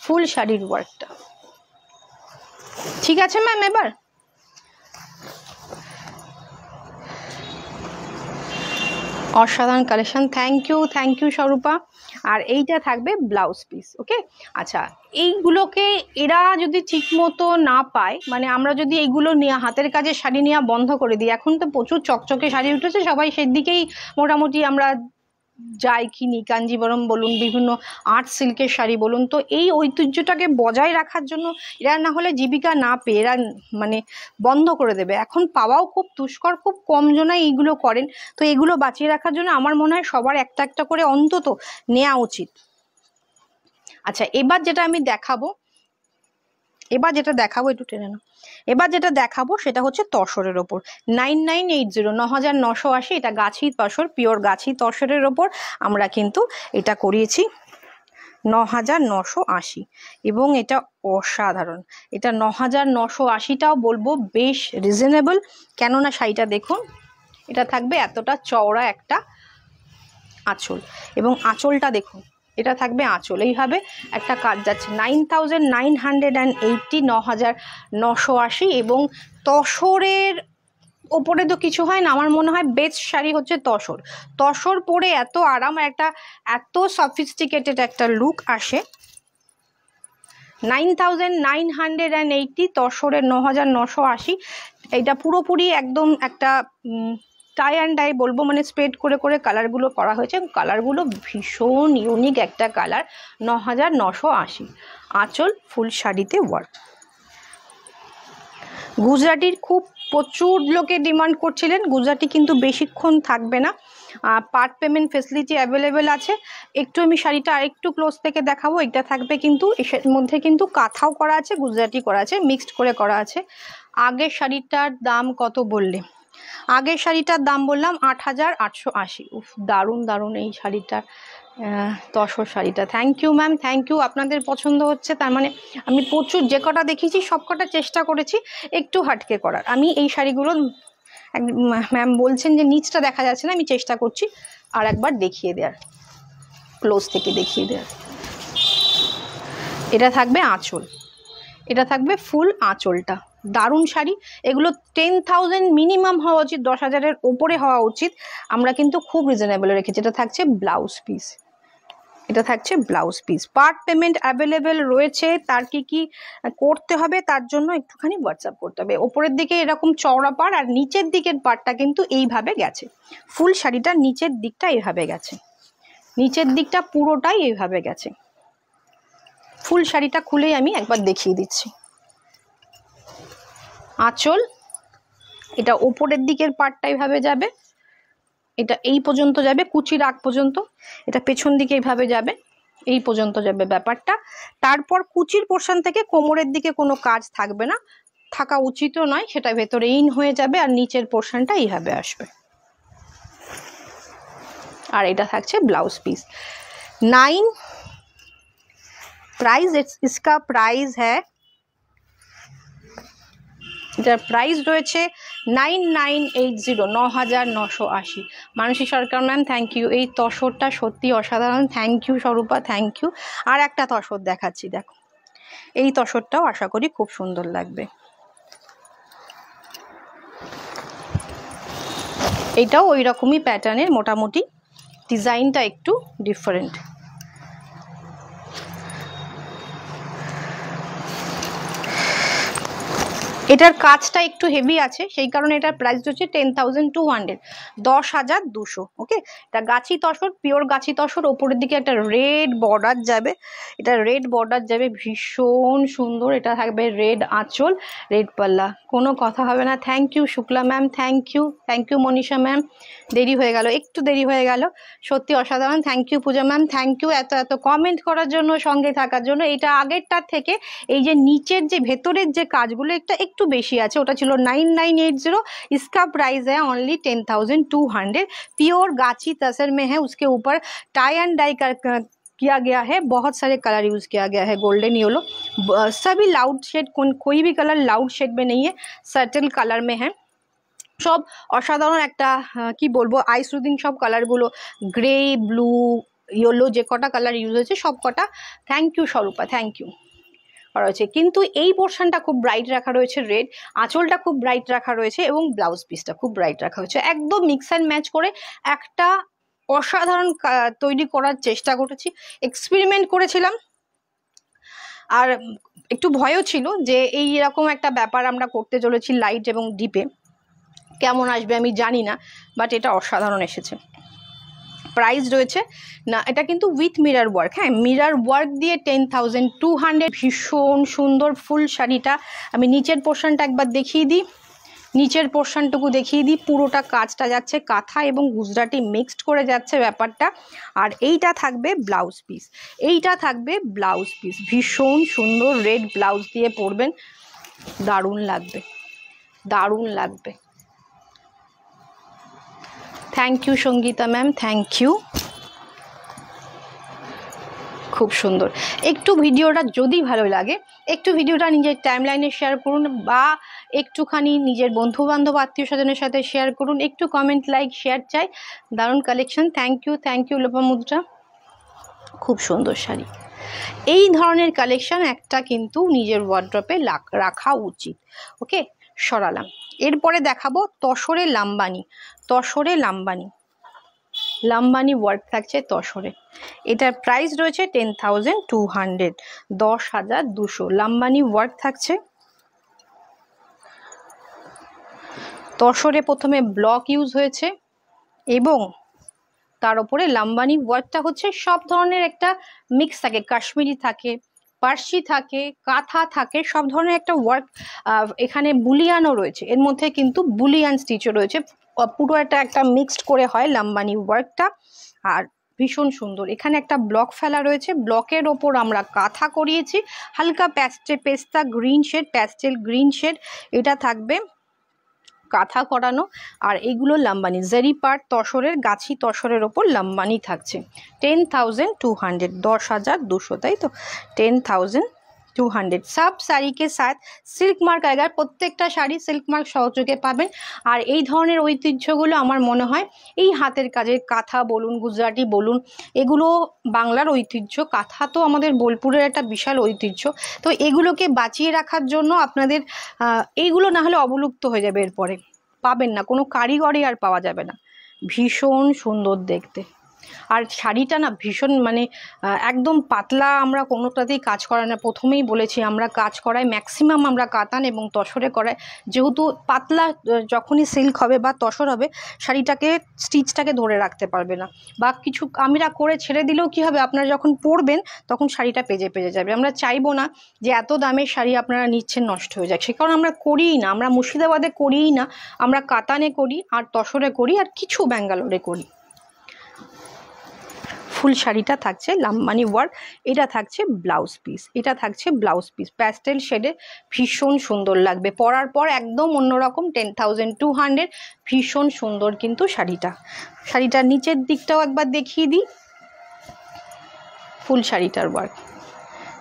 ফুল শাড়ির ওয়ার্কটা ঠিক আছে ম্যাম এবার অসাধারণ collection thank you thank you Swarupa আর এইটা থাকবে ব্লাউজ পিস ওকে আচ্ছা এইগুলোকে এরা যদি ঠিক মতো না পায় মানে আমরা যদি এইগুলো নিয়ে হাতের কাজে শাড়ি নেওয়া বন্ধ করে দিই এখন তো প্রচুর চকচকে শাড়ি উঠেছে সবাই সেদিকেই মোটামুটি আমরা যায় কিনি নি কাঞ্জিবরম বলুন বিভিন্ন আর্ট সিল্কের শাড়ি বলুন তো এই ঐতিহ্যটাকে বজায় রাখার জন্য এরা না হলে জীবিকা না পেয়ে এরা মানে বন্ধ করে দেবে এখন পাওয়াও খুব দুষ্কর খুব কম জনাই এইগুলো করেন তো এগুলো বাঁচিয়ে রাখার জন্য আমার মনে হয় সবার একটা একটা করে অন্তত নেওয়া উচিত আচ্ছা এবার যেটা আমি দেখাবো এবার যেটা দেখাবো একটু টেনে না এবার যেটা দেখাবো সেটা হচ্ছে তসরের ওপর নাইন নাইন এইট জিরো ন হাজার নশো আশি এটা গাছি তসর পিওর গাছি তসরের ওপর আমরা কিন্তু এটা করিয়েছি ন হাজার নশো আশি এবং এটা অসাধারণ এটা ন হাজার নশো আশিটাও বলবো বেশ রিজনেবল কেননা শাড়িটা দেখুন এটা থাকবে এতটা চওড়া একটা আঁচল এবং আঁচলটা দেখুন এটা থাকবে আঁচল এইভাবে একটা কাজ যাচ্ছে nine thousand nine hundred and eighty ন হাজার নশো আশি এবং তসরের ওপরে তো কিছু হয় না আমার মনে হয় বেস্ট শাড়ি হচ্ছে তসর তসর পরে এত আরাম একটা এত সফিস্টিকেটেড একটা লুক আসে nine thousand nine hundred and eighty তসরের ন হাজার নশো আশি এটা পুরোপুরি একদম একটা টাই অ্যান্ড ডাই বলবো মানে স্প্রেড করে করে কালারগুলো করা হয়েছে কালারগুলো ভীষণ ইউনিক একটা কালার ন হাজার নশো আশি আঁচল ফুল শাড়িতে ওয়ার্ক গুজরাটির খুব প্রচুর লোকে ডিমান্ড করছিলেন গুজরাটি কিন্তু বেশিক্ষণ থাকবে না পার্ট পেমেন্ট ফেসিলিটি অ্যাভেলেবেল আছে একটু আমি শাড়িটা আরেকটু ক্লোজ থেকে দেখাবো এটা থাকবে কিন্তু এর মধ্যে কিন্তু কাঁথাও করা আছে গুজরাটি করা আছে মিক্সড করে করা আছে আগের শাড়িটার দাম কত বললে আগের শাড়িটার দাম বললাম আট হাজার আটশো আশি উফ দারুণ দারুণ এই শাড়িটার তসর শাড়িটা thank you ma'am thank you আপনাদের পছন্দ হচ্ছে তার মানে আমি প্রচুর যে কটা দেখেছি সব কটা চেষ্টা করেছি একটু হাটকে করার আমি এই শাড়িগুলো ম্যাম বলছেন যে নিচটা দেখা যাচ্ছে না আমি চেষ্টা করছি আর একবার দেখিয়ে দেওয়ার ক্লোজ থেকে দেখিয়ে দেওয়ার এটা থাকবে আঁচল এটা থাকবে ফুল আঁচলটা দারুণ শাড়ি এগুলো টেন থাউজেন্ড মিনিমাম হওয়া উচিত দশ হাজারের ওপরে হওয়া উচিত আমরা কিন্তু খুব রিজনেবলে রেখেছি এটা থাকছে ব্লাউজ পিস এটা থাকছে blouse piece part payment available রয়েছে তার কি কি করতে হবে তার জন্য একটুখানি হোয়াটসঅ্যাপ করতে হবে ওপরের দিকে এরকম চওড়া পার আর নিচের দিকের পার্টটা কিন্তু এইভাবে গেছে ফুল শাড়িটা নিচের দিকটা এইভাবে গেছে নিচের দিকটা পুরোটাই এইভাবে গেছে ফুল শাড়িটা খুলেই আমি একবার দেখিয়ে দিচ্ছি আঁচল এটা ওপরের দিকের পার্টটা এইভাবে যাবে এটা এই পর্যন্ত যাবে কুচির আগ পর্যন্ত এটা পেছন দিকে এইভাবে যাবে এই পর্যন্ত যাবে ব্যাপারটা তারপর কুচির পোর্শন থেকে কোমরের দিকে কোনো কাজ থাকবে না থাকা উচিতও নয় সেটা ভেতরে ইন হয়ে যাবে আর নিচের পোর্শনটা এইভাবে আসবে আর এটা থাকছে ব্লাউজ পিস নাইন ইটস ইসকা প্রাইস হ্যাঁ যার প্রাইস রয়েছে নাইন নাইন এইট জিরো ন হাজার নশো আশি Manasi Sarkar ma'am thank you এই তসরটা সত্যি অসাধারণ thank you Swarupa thank you আর একটা তসর দেখাচ্ছি দেখো এই তসরটাও আশা করি খুব সুন্দর লাগবে এইটাও ওই রকমই প্যাটার্নের মোটামুটি ডিজাইনটা একটু ডিফারেন্ট এটার কাজটা একটু হেভি আছে সেই কারণে এটার প্রাইস হচ্ছে টেন থাউজেন্ড টু হান্ড্রেড দশ হাজার দুশো ওকে এটা গাছি তসর পিওর গাছি তসর ওপরের দিকে একটা রেড বর্ডার যাবে এটা রেড বর্ডার যাবে ভীষণ সুন্দর এটা থাকবে রেড আঁচল রেড পাল্লা কোনো কথা হবে না thank you Shukla ma'am thank you thank you Manisha ma'am দেরি হয়ে গেল একটু দেরি হয়ে গেল সত্যি অসাধারণ thank you Puja ma'am thank you এত এত কমেন্ট করার জন্য সঙ্গে থাকার জন্য এটা আগেরটার থেকে এই যে নিচের যে ভেতরের যে কাজগুলো একটা একটু বেশি আছে ওটা ছিল নাইন নাইন এইট जीरो इसका प्राइस है only ten thousand two hundred pure gachi tussar में है उसके ऊपर टाई एंड डाई कर किया गया है बहुत सारे कलर यूज़ किया गया है गोल्डन येलो सभी लाउड शेड कोई भी कलर लाउड शेड में नहीं है सर्टल कलर में है সব অসাধারণ একটা কি বলবো আইস রুদিন সব কালারগুলো গ্রে ব্লু ইয়েলো যে কটা কালার ইউজ হয়েছে সব কটা thank you Swarupa thank you রয়েছে কিন্তু এই পোর্শনটা খুব ব্রাইট রাখা রয়েছে রেড আঁচলটা খুব ব্রাইট রাখা রয়েছে এবং ব্লাউজ পিসটা খুব ব্রাইট রাখা হয়েছে একদম মিক্স অ্যান্ড ম্যাচ করে একটা অসাধারণ তৈরি করার চেষ্টা করেছি এক্সপেরিমেন্ট করেছিলাম আর একটু ভয়ও ছিল যে এই রকম একটা ব্যাপার আমরা করতে চলেছি লাইট এবং ডিপে কেমন আসবে আমি জানি না বাট এটা অসাধারণ এসেছে প্রাইস রয়েছে না এটা কিন্তু উইথ মিরার ওয়ার্ক হ্যাঁ মিরার ওয়ার্ক দিয়ে টেন থাউজেন্ড টু হান্ড্রেড ভীষণ সুন্দর ফুল শাড়িটা আমি নিচের পোর্শনটা একবার দেখিয়ে দিই নিচের পোর্শনটুকু দেখিয়ে দিই পুরোটা কাজটা যাচ্ছে কাঁথা এবং গুজরাটি মিক্সড করে যাচ্ছে ব্যাপারটা আর এইটা থাকবে ব্লাউজ পিস এইটা থাকবে ব্লাউজ পিস ভীষণ সুন্দর রেড ব্লাউজ দিয়ে পরবেন দারুণ লাগবে দারুণ লাগবে thank you Sangita ma'am thank you খুব সুন্দর একটু ভিডিওটা যদি ভালো লাগে একটু ভিডিওটা নিজের টাইমলাইনে শেয়ার করুন বা একটুখানি নিজের বন্ধুবান্ধব আত্মীয় স্বজনের সাথে শেয়ার করুন একটু কমেন্ট লাইক শেয়ার চাই দারুণ collection thank you thank you Lopamudra খুব সুন্দর শাড়ি এই ধরনের কালেকশন একটা কিন্তু নিজের ওয়ার্ড্রপে রাখা উচিত ওকে সরালাম এরপরে দেখাবো তসরের লাম্বানি তসরে লাম্বানি লাম্বানি ওয়ার্ক থাকছে তসরে এটার প্রাইস রয়েছে টেন থাউজেন্ড টু হান্ড্রেড দশ হাজার দুশো লাম্বানি ওয়ার্ক থাকছে তসরে প্রথমে ব্লক ইউজ হয়েছে এবং তার উপরে লাম্বানি ওয়ার্কটা হচ্ছে সব ধরনের একটা মিক্স থাকে কাশ্মীরি থাকে পার্সি থাকে কাঁথা থাকে সব ধরনের একটা ওয়ার্ক এখানে বুলিয়ানও রয়েছে এর মধ্যে কিন্তু বুলিয়ান স্টিচও রয়েছে পুরো একটা একটা মিক্সড করে হয় লাম্বানি ওয়ার্কটা আর ভীষণ সুন্দর এখানে একটা ব্লক ফেলা রয়েছে ব্লকের ওপর আমরা কাঁথা করিয়েছি হালকা প্যাস্টে পেস্তা green shade pastel green shade এটা থাকবে কাঁথা করানো আর এইগুলো লাম্বানি জেরি পার্ট তসরের গাছি তসরের ওপর লাম্বানি থাকছে টেন থাউজেন্ড টু হান্ড্রেড দশ হাজার দুশো তাই তো টেন থাউজেন্ড টু হান্ড্রেড সব শাড়িকে সাথ সিল্ক মার্ক আয়গার প্রত্যেকটা শাড়ি সিল্ক মার্ক সহযোগে পাবেন আর এই ধরনের ঐতিহ্যগুলো আমার মনে হয় এই হাতের কাজের কাঁথা বলুন গুজরাটি বলুন এগুলো বাংলার ঐতিহ্য কাঁথা তো আমাদের বোলপুরের একটা বিশাল ঐতিহ্য তো এগুলোকে বাঁচিয়ে রাখার জন্য আপনাদের এইগুলো না হলে অবলুপ্ত হয়ে যাবে এরপরে পাবেন না কোনো কারিগরই আর পাওয়া যাবে না ভীষণ সুন্দর দেখতে আর শাড়িটা না ভীষণ মানে একদম পাতলা আমরা কোনোটাতেই কাজ করাই না প্রথমেই বলেছি আমরা কাজ করাই ম্যাক্সিমাম আমরা কাতান এবং তসরে করাই যেহেতু পাতলা যখনই সিল্ক হবে বা তসর হবে শাড়িটাকে স্টিচটাকে ধরে রাখতে পারবে না বা কিছু আমরা করে ছেড়ে দিলেও কি হবে আপনারা যখন পরবেন তখন শাড়িটা পেজে পেজে যাবে আমরা চাইবো না যে এত দামের শাড়ি আপনারা নিচ্ছেন নষ্ট হয়ে যাক সে কারণ আমরা করিই না আমরা মুর্শিদাবাদে করিই না আমরা কাতানে করি আর তসরে করি আর কিছু ব্যাঙ্গালোরে করি ফুল শাড়িটা থাকছে লাম্বানি ওয়ার্ক এটা থাকছে ব্লাউজ পিস এটা থাকছে ব্লাউজ পিস প্যাস্টেল শেডে ভীষণ সুন্দর লাগবে পরার পর একদম অন্যরকম টেন থাউজেন্ড টু হান্ড্রেড ভীষণ সুন্দর কিন্তু শাড়িটা শাড়িটার নিচের দিকটাও একবার দেখিয়ে দিই ফুল শাড়িটার work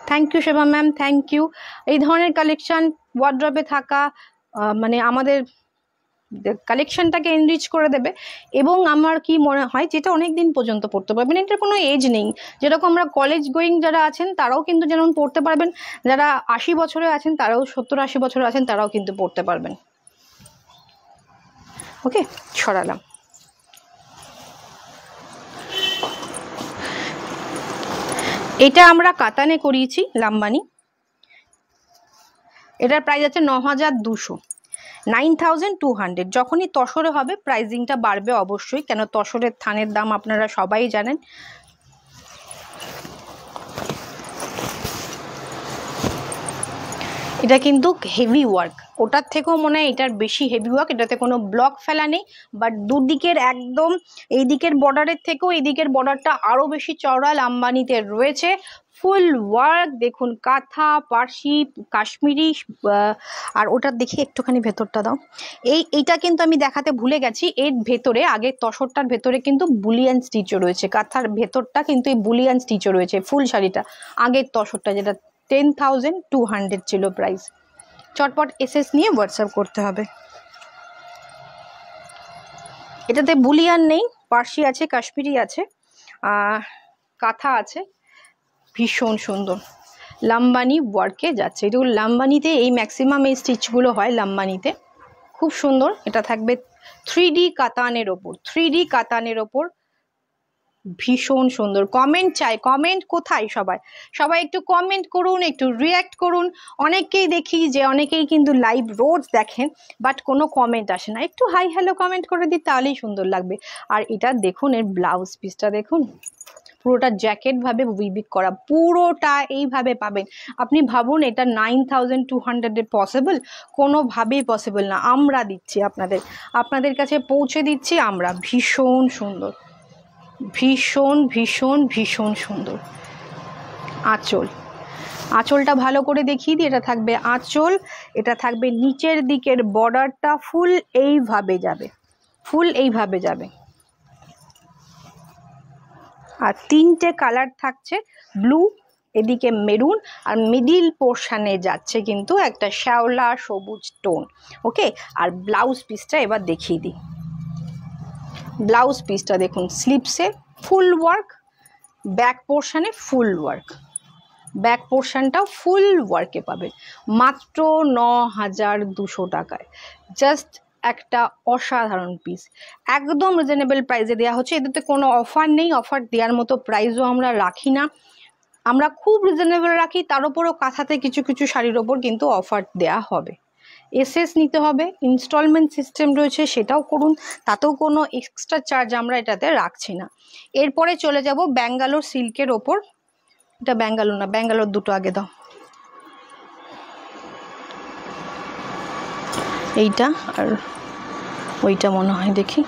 thank you Seba ma'am thank you এই ধরনের কালেকশান ওয়ার্ড্রপে থাকা মানে আমাদের কালেকশনটাকে এনরিচ করে দেবে এবং আমার কি মনে হয় যেটা অনেক দিন পর্যন্ত পড়তে পারবেন এটার কোনো এজ নেই যেরকম আমরা কলেজ গোয়িং যারা আছেন তারাও কিন্তু যেমন পড়তে পারবেন যারা আশি বছরে আছেন তারাও সত্তর আশি বছরে আছেন তারাও কিন্তু পড়তে পারবেন ওকে সরালাম এটা আমরা কাতানে করিয়েছি লাম্বানি এটার প্রাইস আছে ন হাজার দুশো নাইন থাউজেন্ড টু হান্ড্রেড যখনই তসরে হবে প্রাইজিংটা বাড়বে অবশ্যই কেন তসরের থানের দাম আপনারা সবাই জানেন এটা কিন্তু হেভি ওয়ার্ক ওটার থেকেও মনে হয় এটার বেশি হেভি ওয়ার্ক এটাতে কোনো ব্লক ফেলা নেই বাট দুদিকের একদম এই দিকের বর্ডারের থেকেও এই দিকের বর্ডারটা আরও বেশি চওড়া লাম্বানিতে রয়েছে ফুল ওয়ার্ক দেখুন কাঁথা পার্সি কাশ্মীরি আর ওটা দেখে একটুখানি ভেতরটা দাও এই এইটা কিন্তু আমি দেখাতে ভুলে গেছি এর ভেতরে আগে তসরটার ভেতরে কিন্তু বুলিয়ান স্টিচও রয়েছে কাঁথার ভেতরটা কিন্তু এই বুলিয়ান স্টিচও রয়েছে ফুল শাড়িটা আগের তসরটা যেটা টেন থাউজেন্ড টু হান্ড্রেড ছিল প্রাইস চটপট এসএস নিয়ে হোয়াটসঅ্যাপ করতে হবে এটাতে বুলিয়ান নেই পার্সি আছে কাশ্মীরি আছে কাঁথা আছে ভীষণ সুন্দর লাম্বানি ওয়ার্কে যাচ্ছে এটুকু লাম্বানিতে এই ম্যাক্সিমাম এই স্টিচগুলো হয় লাম্বানিতে খুব সুন্দর এটা থাকবে থ্রি ডি কাতানের ওপর থ্রি ডি কাতানের ওপর ভীষণ সুন্দর কমেন্ট চাই কমেন্ট কোথায় সবাই সবাই একটু কমেন্ট করুন একটু রিয়্যাক্ট করুন অনেককেই দেখি যে অনেকেই কিন্তু লাইভ রোজ দেখেন বাট কোনো কমেন্ট আসে না একটু হাই হ্যালো কমেন্ট করে দিই তাহলেই সুন্দর লাগবে আর এটা দেখুন এর ব্লাউজ পিসটা দেখুন পুরোটা জ্যাকেটভাবে উইবিক করা পুরোটা এইভাবে পাবেন আপনি ভাবুন এটা নাইন থাউজেন্ড টু হান্ড্রেডে পসিবল কোনোভাবেই পসিবল না আমরা দিচ্ছি আপনাদের আপনাদের কাছে পৌঁছে দিচ্ছি আমরা ভীষণ সুন্দর ভীষণ ভীষণ ভীষণ সুন্দর আঁচল আঁচলটা ভালো করে দেখিয়ে দিই এটা থাকবে আঁচল এটা থাকবে নিচের দিকের বর্ডারটা ফুল এইভাবে যাবে ফুল এইভাবে যাবে আর তিনটে কালার থাকছে ব্লু এদিকে মেরুন আর মিডিল পোর্শানে যাচ্ছে কিন্তু একটা শ্যাওলা সবুজ টোন ওকে আর ব্লাউজ পিসটা এবার দেখিয়ে দিই ব্লাউজ পিসটা দেখুন স্লিপসে ফুল ওয়ার্ক ব্যাক পোর্শানে ফুল ওয়ার্ক ব্যাক পোর্শানটাও ফুল ওয়ার্কে পাবেন মাত্র ন হাজার দুশো টাকায় জাস্ট একটা অসাধারণ পিস একদম রিজনেবল প্রাইসে দেওয়া হচ্ছে এদেরতে কোনো অফার নেই অফার দেওয়ার মতো প্রাইসও আমরা রাখি না আমরা খুব রিজনেবল রাখি তার উপরও কাঁথাতে কিছু কিছু শাড়ির ওপর কিন্তু অফার দেয়া হবে এসএস নিতে হবে ইনস্টলমেন্ট সিস্টেম রয়েছে সেটাও করুন তাতেও কোনো এক্সট্রা চার্জ আমরা এটাতে রাখছি না এরপরে চলে যাব ব্যাঙ্গালোর সিল্কের ওপর এটা ব্যাঙ্গালোর না ব্যাঙ্গালোর দুটো আগে দাও এইটা আর ওইটা মনে হয় দেখি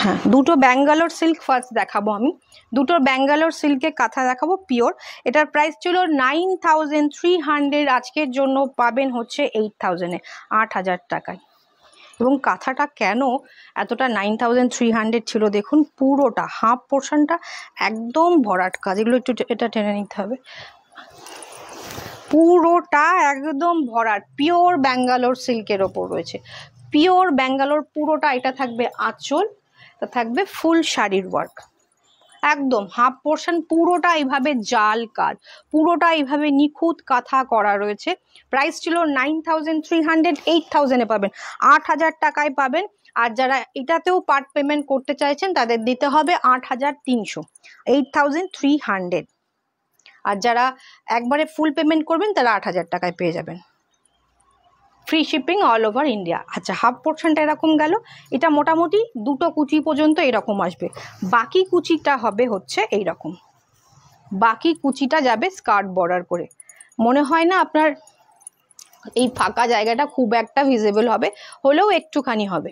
হ্যাঁ দুটো ব্যাঙ্গালোর সিল্ক ফার্স্ট দেখাবো আমি দুটো ব্যাঙ্গালোর সিল্কের কাঁথা দেখাবো পিওর এটার প্রাইস ছিল নাইন থাউজেন্ড থ্রি হান্ড্রেড আজকের জন্য পাবেন হচ্ছে এইট থাউজেন্ডে আট হাজার টাকায় এবং কাঁথাটা কেন এতটা নাইন থাউজেন্ড থ্রি হান্ড্রেড ছিল দেখুন পুরোটা হাফ পোর্শনটা একদম ভরাট কাজ এগুলো একটু এটা টেনে নিতে হবে পুরোটা একদম ভরাট পিওর ব্যাঙ্গালোর সিল্কের ওপর রয়েছে পিওর ব্যাঙ্গালোর পুরোটা এটা থাকবে আঁচল এটা থাকবে ফুল শাড়ির ওয়ার্ক একদম হাফ পোর্শন পুরোটা এইভাবে জাল কাজ পুরোটা এইভাবে নিখুঁত কাঁথা করা রয়েছে প্রাইস ছিল nine thousand three hundred eight থাউজেন্ডে পাবেন আট হাজার টাকায় পাবেন আর যারা এটাতেও পার্ট পেমেন্ট করতে চাইছেন তাদের দিতে হবে আট হাজার তিনশো এইট থাউজেন্ড থ্রি হান্ড্রেড আর যারা একবারে ফুল পেমেন্ট করবেন তারা আট হাজার টাকায় পেয়ে যাবেন free shipping all over India আচ্ছা হাফ পোর্শনটা এরকম গেল এটা মোটামুটি দুটো কুচি পর্যন্ত এরকম আসবে বাকি কুচিটা হবে হচ্ছে এই রকম বাকি কুচিটা যাবে স্কার্ট বর্ডার করে মনে হয় না আপনার এই ফাঁকা জায়গাটা খুব একটা ভিজেবল হবে হলেও একটুখানি হবে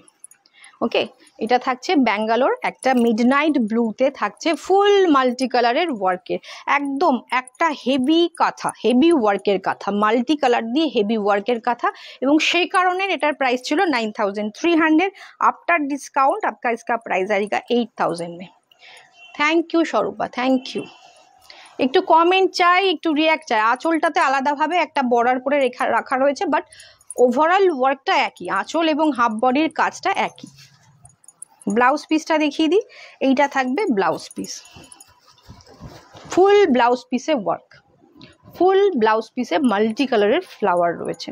ওকে এটা থাকছে ব্যাঙ্গালোর একটা মিড নাইট ব্লুতে থাকছে ফুল মাল্টি কালারের ওয়ার্কের একদম একটা হেভি কাঁথা হেভি ওয়ার্কের কাঁথা মাল্টি কালার দিয়ে হেভি ওয়ার্কের কাঁথা এবং সেই কারণে এটার প্রাইস ছিল nine thousand three hundred after discount আপনার ইসকা প্রাইস আরিকা এইট থাউজেন্ডে thank you Swarupa thank you একটু কমেন্ট চাই একটু রিয়াক্ট চাই আঁচলটাতে আলাদাভাবে একটা বর্ডার করে রেখা রাখা রয়েছে বাট ওভারঅল ওয়ার্কটা একই আঁচল এবং হাফ বডির কাজটা একই ব্লাউজ পিসটা দেখিয়ে দিই এইটা থাকবে ব্লাউজ পিস ফুল ব্লাউজ পিসে ওয়ার্ক ফুল ব্লাউজ পিসে মাল্টি কালারের ফ্লাওয়ার রয়েছে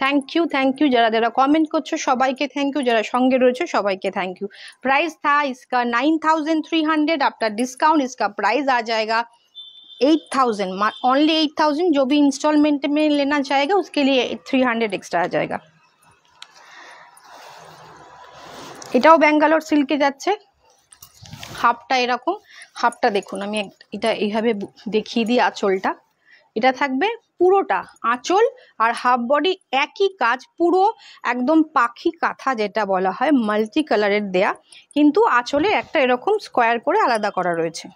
থ্যাংক ইউ থ্যাংক ইউ যারা যারা কমেন্ট করছো সবাইকে থ্যাংক ইউ যারা সঙ্গে রয়েছে সবাইকে থ্যাংক ইউ প্রাইস থা इसका নাইন থাউজেন্ড থ্রি হান্ড্রেড আপনার ডিসকাউন্ট इसका প্রাইস আ জায়গা eight thousand only eight thousand जो भी इंस्टॉलमेंट में लेना चाहेगा उसके लिए थ्री हंड्रेड एक्स्ट्रा आ जाएगा এটাও ব্যাঙ্গালোর সিল্কে যাচ্ছে হাফটা এরকম হাফটা দেখুন আমি এটা এইভাবে দেখিয়ে দিই আঁচলটা এটা থাকবে পুরোটা আঁচল আর হাফ বডি একই কাজ পুরো একদম পাখি কাঁথা যেটা বলা হয় মাল্টি কালারের দেয়া কিন্তু আঁচলে একটা এরকম স্কোয়ার করে আলাদা করা রয়েছে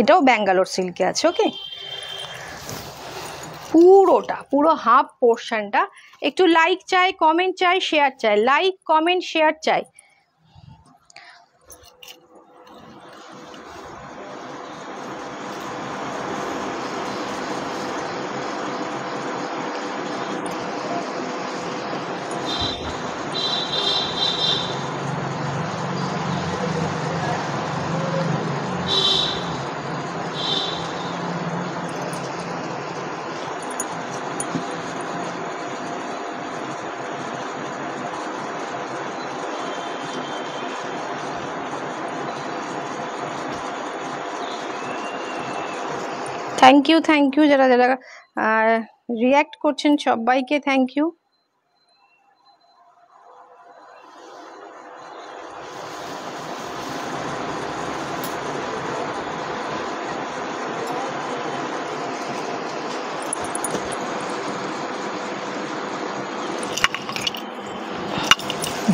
এটাও ব্যাঙ্গালোর সিল্কে আছে ওকে পুরোটা পুরো হাফ পোর্শনটা একটু লাইক চাই কমেন্ট চাই শেয়ার চাই লাইক কমেন্ট শেয়ার চাই থ্যাংক ইউ থ্যাংক ইউ যারা যারা রিয়্যাক্ট করছেন সবাইকে থ্যাংক ইউ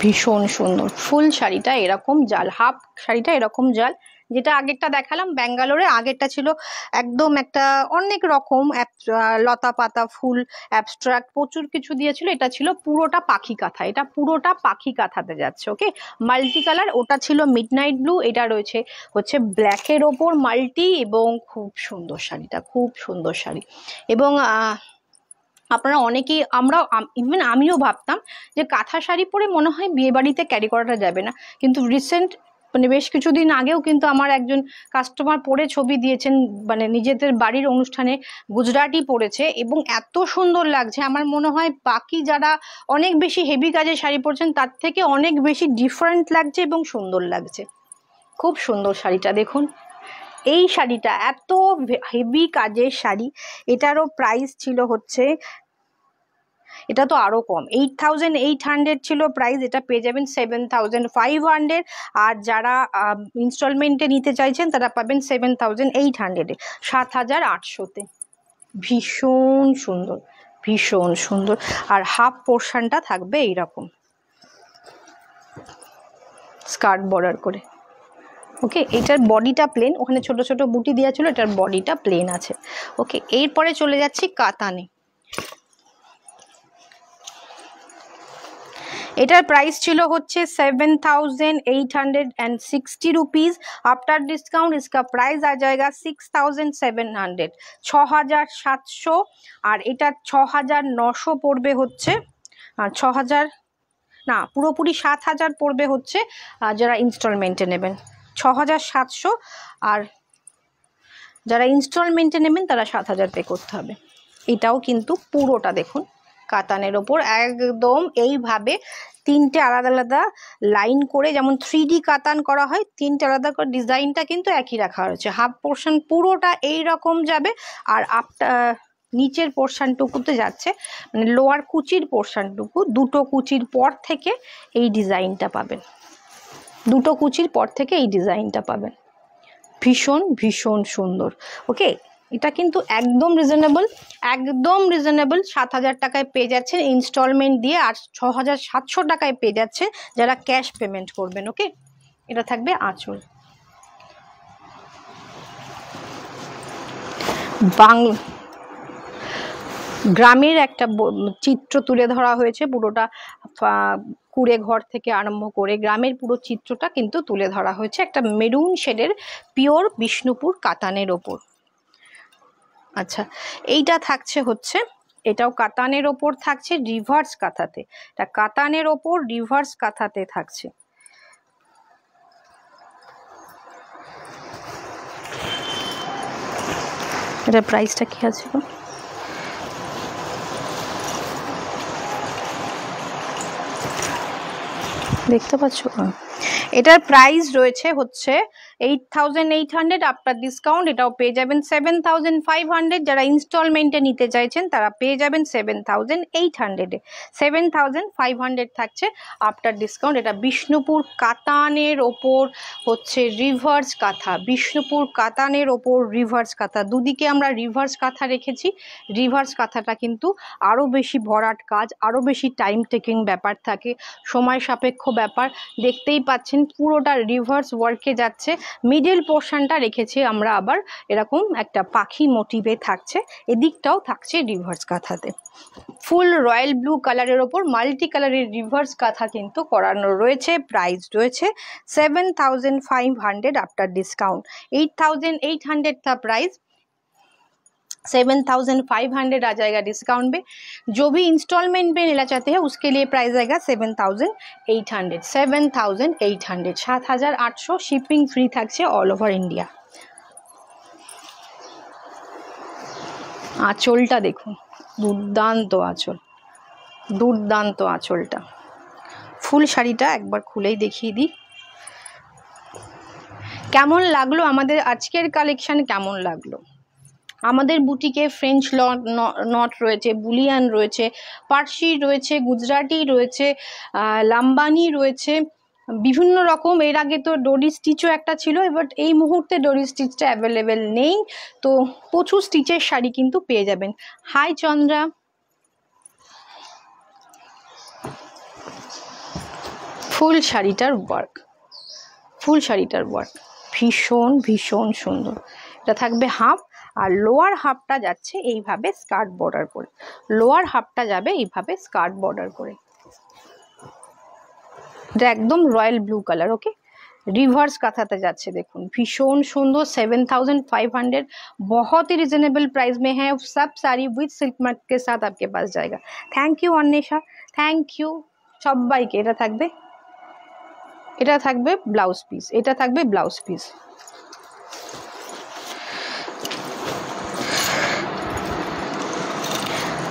ভীষণ সুন্দর ফুল শাড়িটা এরকম জাল হাফ শাড়িটা এরকম জাল যেটা আগেরটা দেখালাম ব্যাঙ্গালোরে আগেরটা ছিল একদম একটা অনেক রকম লতা পাতা ফুল অ্যাবস্ট্রাক্ট প্রচুর কিছু দিয়েছিল এটা ছিল পুরোটা পাখি কাঁথা এটা পুরোটা পাখি কাঁথাতে যাচ্ছে ওকে মাল্টি কালার ওটা ছিল মিড নাইট ব্লু এটা রয়েছে হচ্ছে ব্ল্যাকের ওপর মাল্টি এবং খুব সুন্দর শাড়িটা খুব সুন্দর শাড়ি এবং আপনারা অনেকেই আমরা ইভেন আমিও ভাবতাম যে কাঁথা শাড়ি পরে মনে হয় বিয়েবাড়িতে ক্যারি করাটা যাবে না কিন্তু রিসেন্ট মানে বেশ কিছুদিন আগেও কিন্তু আমার একজন কাস্টমার পরে ছবি দিয়েছেন মানে নিজেদের বাড়ির অনুষ্ঠানে গুজরাটি পরেছে এবং এত সুন্দর লাগছে আমার মনে হয় বাকি যারা অনেক বেশি হেভি কাজে শাড়ি পরছেন তার থেকে অনেক বেশি ডিফারেন্ট লাগছে এবং সুন্দর লাগছে খুব সুন্দর শাড়িটা দেখুন এই শাড়িটা এত হেভি কাজের শাড়ি এটারও প্রাইস ছিল হচ্ছে এটা তো আরও কম এইট থাউজেন্ড এইট হান্ড্রেড ছিল প্রাইস এটা পেয়ে যাবেন সেভেন থাউজেন্ড ফাইভ হান্ড্রেড আর যারা ইনস্টলমেন্টে নিতে চাইছেন তারা পাবেন সেভেন থাউজেন্ড এইট হান্ড্রেডে সাত হাজার আটশোতে ভীষণ সুন্দর ভীষণ সুন্দর আর হাফ পোর্শানটা থাকবে এইরকম স্কার্ট বর্ডার করে ওকে এটার বডিটা প্লেন ওখানে ছোট ছোট বুটি দেওয়া ছিল এটার বডিটা প্লেন আছে ওকে এরপরে চলে যাচ্ছি কাতানে এটার প্রাইস ছিল হচ্ছে seven thousand eight hundred and sixty rupees after discount ইসকা প্রাইস আ জায়গা সিক্স থাউজেন্ড সেভেন হান্ড্রেড ছ হাজার সাতশো আর এটা ছ হাজার নশো পড়বে হচ্ছে আর ছ হাজার না পুরোপুরি সাত হাজার পড়বে হচ্ছে যারা ইনস্টলমেন্টে নেবেন ছ হাজার সাতশো আর যারা ইনস্টলমেন্টে নেবেন তারা সাত হাজার পে করতে হবে এটাও কিন্তু পুরোটা দেখুন কাতানের ওপর একদম এইভাবে তিনটে আলাদা আলাদা লাইন করে যেমন থ্রি কাতান করা হয় তিনটে আলাদা করে ডিজাইনটা কিন্তু একই রাখা হয়েছে হাফ পোর্শন পুরোটা এই রকম যাবে আর আপটা নিচের পোর্শানটুকুতে যাচ্ছে মানে লোয়ার কুচির পোর্শানটুকু দুটো কুচির পর থেকে এই ডিজাইনটা পাবেন দুটো কুচির পর থেকে এই ডিজাইনটা পাবেন ভীষণ ভীষণ সুন্দর ওকে এটা কিন্তু একদম রিজনেবল একদম রিজনেবল সাত হাজার টাকায় পেয়ে যাচ্ছেন ইনস্টলমেন্ট দিয়ে আর ছ হাজার সাতশো টাকায় পেয়ে যাচ্ছে যারা ক্যাশ পেমেন্ট করবেন ওকে এটা থাকবে আঁচল বাংলা গ্রামের একটা চিত্র তুলে ধরা হয়েছে পুরোটা কুড়ে ঘর থেকে আরম্ভ করে গ্রামের পুরো চিত্রটা কিন্তু তুলে ধরা হয়েছে একটা মেরুন শেডের পিওর বিষ্ণুপুর কাতানের ওপর আচ্ছা এইটা থাকছে হচ্ছে এটাও কাতানের ওপর থাকছে রিভার্স কাঁথাতে এটা কাতানের ওপর রিভার্স কাঁথাতে থাকছে এটা প্রাইসটা কী আছে দেখতে পাচ্ছ এটার প্রাইস রয়েছে হচ্ছে eight thousand eight hundred after discount এটাও পেয়ে যাবেন সেভেন থাউজেন্ড ফাইভ হান্ড্রেড যারা ইনস্টলমেন্টে নিতে চাইছেন তারা পেয়ে যাবেন সেভেন থাউজেন্ড এইট হান্ড্রেডে সেভেন থাউজেন্ড ফাইভ হান্ড্রেড থাকছে আফটার ডিসকাউন্ট এটা বিষ্ণুপুর কাতানের ওপর হচ্ছে রিভার্স কাঁথা বিষ্ণুপুর কাতানের ওপর রিভার্স কাঁথা দুদিকে আমরা রিভার্স কাঁথা রেখেছি রিভার্স কাঁথাটা কিন্তু আরও বেশি ভরাট কাজ আরও বেশি টাইম টেকিং ব্যাপার থাকে সময় সাপেক্ষ ব্যাপার দেখতেই পাচ্ছেন পুরোটা রিভার্স ওয়ার্কে যাচ্ছে মিডিল পোর্শনটা রেখেছি আমরা আবার এরকম একটা পাখি মোটিভে থাকছে এদিকটাও থাকছে রিভার্স কাঁথাতে ফুল রয়্যাল ব্লু কালারের ওপর মাল্টি কালারের রিভার্স কাঁথা কিন্তু করানো রয়েছে প্রাইস রয়েছে seven thousand five hundred after discount eight thousand eight hundred price seven thousand five hundred आ जाएगा डिस्काउंट पे जो भी इंस्टॉलमेंट पे लेना चाहते हैं उसके लिए प्राइस आएगा seven thousand eight hundred seven thousand eight hundred सात हज़ार आठ सौ शिपिंग फ्री थक से ऑल থাকছে অল ওভার ইন্ডিয়া আঁচলটা आँचल দুর্দান্ত আঁচল দুর্দান্ত আঁচলটা ফুল শাড়িটা একবার খুলেই দেখিয়ে দিই কেমন লাগলো আমাদের আজকের কালেকশান কেমন লাগলো আমাদের বুটিকে ফ্রেঞ্চ নট রয়েছে বুলিয়ান রয়েছে পার্সি রয়েছে গুজরাটি রয়েছে লাম্বানি রয়েছে বিভিন্ন রকম এর আগে তো ডোরি স্টিচও একটা ছিল এবার এই মুহূর্তে ডোরি স্টিচটা অ্যাভেলেবেল নেই তো প্রচুর স্টিচের শাড়ি কিন্তু পেয়ে যাবেন হাই চন্দ্রা ফুল শাড়িটার ওয়ার্ক ফুল শাড়িটার ওয়ার্ক ভীষণ ভীষণ সুন্দর এটা থাকবে হাফ আর লোয়ার হাফটা যাচ্ছে এইভাবে স্কার্ট বর্ডার করে লোয়ার হাফটা যাবে এইভাবে স্কার্ট বর্ডার করে এটা একদম royal blue colour okay reverse কাঁথাতে যাচ্ছে দেখুন ভীষণ সুন্দর সেভেন থাউজেন্ড ফাইভ হান্ড্রেড বহুতই রিজনেবল প্রাইস মে হ্যাঁ সব শাড়ি উইথ সিল্ক सिल्क मार्क के साथ आपके thank you Anwesha thank you সবাইকে এটা থাকবে এটা থাকবে ব্লাউজ পিস এটা থাকবে ব্লাউজ পিস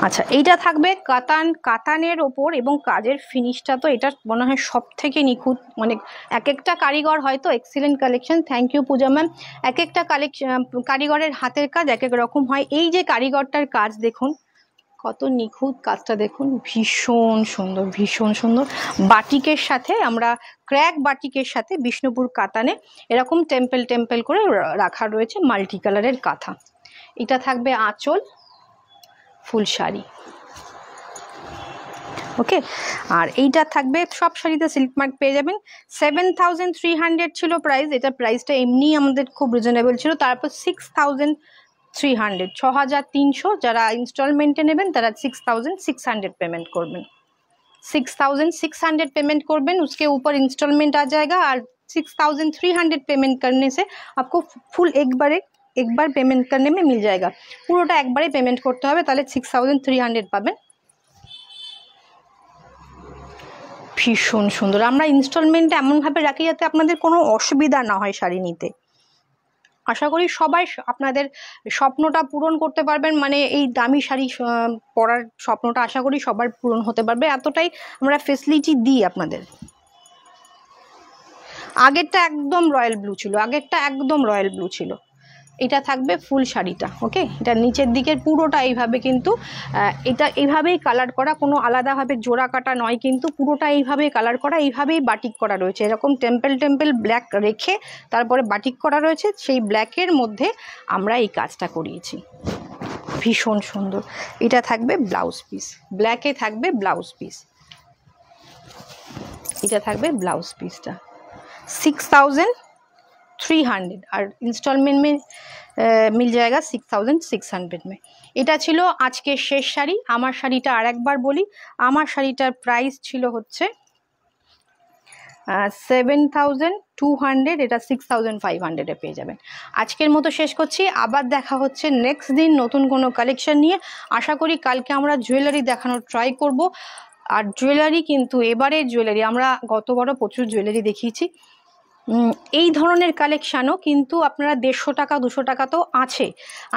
আচ্ছা এইটা থাকবে কাতান কাতানের ওপর এবং কাজের ফিনিশটা তো এটা মনে হয় সব থেকে নিখুঁত মানে এক একটা কারিগর হয়তো excellent collection thank you Puja ma'am এক একটা কালেকশন কারিগরের হাতের কাজ এক এক রকম হয় এই যে কারিগরটার কাজ দেখুন কত নিখুঁত কাজটা দেখুন ভীষণ সুন্দর ভীষণ সুন্দর বাটিকের সাথে আমরা ক্র্যাক বাটিকের সাথে বিষ্ণুপুর কাতানে এরকম টেম্পেল টেম্পেল করে রাখা রয়েছে মাল্টি কালারের কাঁথা এটা থাকবে আঁচল ফুল শাড়ি ওকে আর এইটা থাকবে সব শাড়িতে সিল্ক মার্ক পেয়ে যাবেন সেভেন থাউজেন্ড থ্রি হান্ড্রেড ছিল প্রাইস এটা প্রাইসটা এমনি আমাদের খুব রিজনেবল ছিল তারপর সিক্স থাউজেন্ড থ্রি হান্ড্রেড ছ হাজার তিনশো যারা ইনস্টলমেন্টে নেবেন তারা six thousand six hundred payment করবেন six thousand six hundred payment করবেন उसके উপর ইনস্টলমেন্ট আ যায়গা আর six thousand three hundred payment করনে সে आपको ফুল একবারে একবার बार पेमेंट करने में मिल পুরোটা একবারেই পেমেন্ট করতে হবে তাহলে সিক্স থাউজেন্ড থ্রি হান্ড্রেড পাবেন ভীষণ সুন্দর আমরা ইনস্টলমেন্টে এমনভাবে রাখি যাতে আপনাদের কোনো অসুবিধা না হয় শাড়ি নিতে আশা করি সবাই আপনাদের স্বপ্নটা পূরণ করতে পারবেন মানে এই দামি শাড়ি পরার স্বপ্নটা আশা করি সবার পূরণ হতে পারবে এতটাই আমরা ফেসিলিটি দিই আপনাদের আগেরটা একদম রয়্যাল ব্লু ছিল আগেরটা একদম রয়্যাল ব্লু ছিল এটা থাকবে ফুল শাড়িটা ওকে এটা নিচের দিকের পুরোটা এইভাবে কিন্তু এটা এইভাবেই কালার করা কোনো আলাদাভাবে জোড়া কাটা নয় কিন্তু পুরোটা এইভাবেই কালার করা এইভাবেই বাটিক করা রয়েছে এরকম টেম্পেল টেম্পেল ব্ল্যাক রেখে তারপরে বাটিক করা রয়েছে সেই ব্ল্যাকের মধ্যে আমরা এই কাজটা করিয়েছি ভীষণ সুন্দর এটা থাকবে ব্লাউজ পিস ব্ল্যাকে থাকবে ব্লাউজ পিস এটা থাকবে ব্লাউজ পিসটা সিক্স থাউজেন্ড थ्री हंड्रेड और इंस्टॉलमेंट में आ, मिल six six thousand six hundred এটা ছিল আজকের শেষ শাড়ি আমার শাড়িটা আর একবার বলি আমার শাড়িটার প্রাইস ছিল হচ্ছে সেভেন থাউজেন্ড টু হান্ড্রেড এটা সিক্স থাউজেন্ড ফাইভ হান্ড্রেডে পেয়ে যাবেন আজকের মতো শেষ করছি আবার দেখা হচ্ছে নেক্সট দিন নতুন কোনো কালেকশন নিয়ে আশা করি কালকে আমরা জুয়েলারি দেখানোর ট্রাই করব আর জুয়েলারি কিন্তু এবারে জুয়েলারি আমরা গত গতবারও প্রচুর জুয়েলারি দেখিয়েছি এই ধরনের কালেকশানও কিন্তু আপনারা দেড়শো টাকা দুশো টাকা তো আছে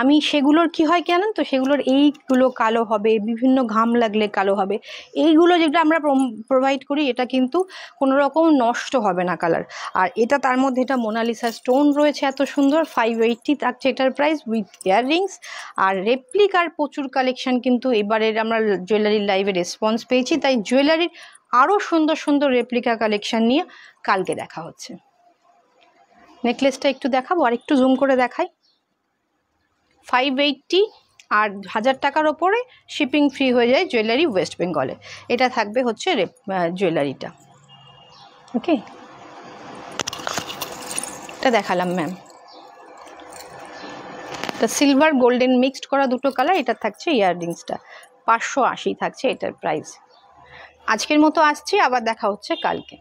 আমি সেগুলোর কি হয় কেন তো সেগুলোর এইগুলো কালো হবে বিভিন্ন ঘাম লাগলে কালো হবে এইগুলো যেটা আমরা প্রোভাইড করি এটা কিন্তু কোনো রকম নষ্ট হবে না কালার আর এটা তার মধ্যে এটা মোনালিসা স্টোন রয়েছে এত সুন্দর ফাইভ এইটটি থাকছে এটার প্রাইস উইথ ইয়াররিংস আর রেপ্লিকার প্রচুর কালেকশান কিন্তু এবারের আমরা জুয়েলারির লাইভে রেসপন্স পেয়েছি তাই জুয়েলারির আরও সুন্দর সুন্দর রেপ্লিকা কালেকশান নিয়ে কালকে দেখা হচ্ছে নেকলেসটা একটু দেখাবো আর একটু জুম করে দেখাই ফাইভ এইটটি আর হাজার টাকার ওপরে শিপিং ফ্রি হয়ে যায় জুয়েলারি ওয়েস্ট বেঙ্গলে এটা থাকবে হচ্ছে জুয়েলারিটা ওকে এটা দেখালাম ম্যাম তা সিলভার গোল্ডেন মিক্সড করা দুটো কালার এটা থাকছে ইয়াররিংসটা পাঁচশো আশি থাকছে এটার প্রাইস আজকের মতো আসছি আবার দেখা হচ্ছে কালকে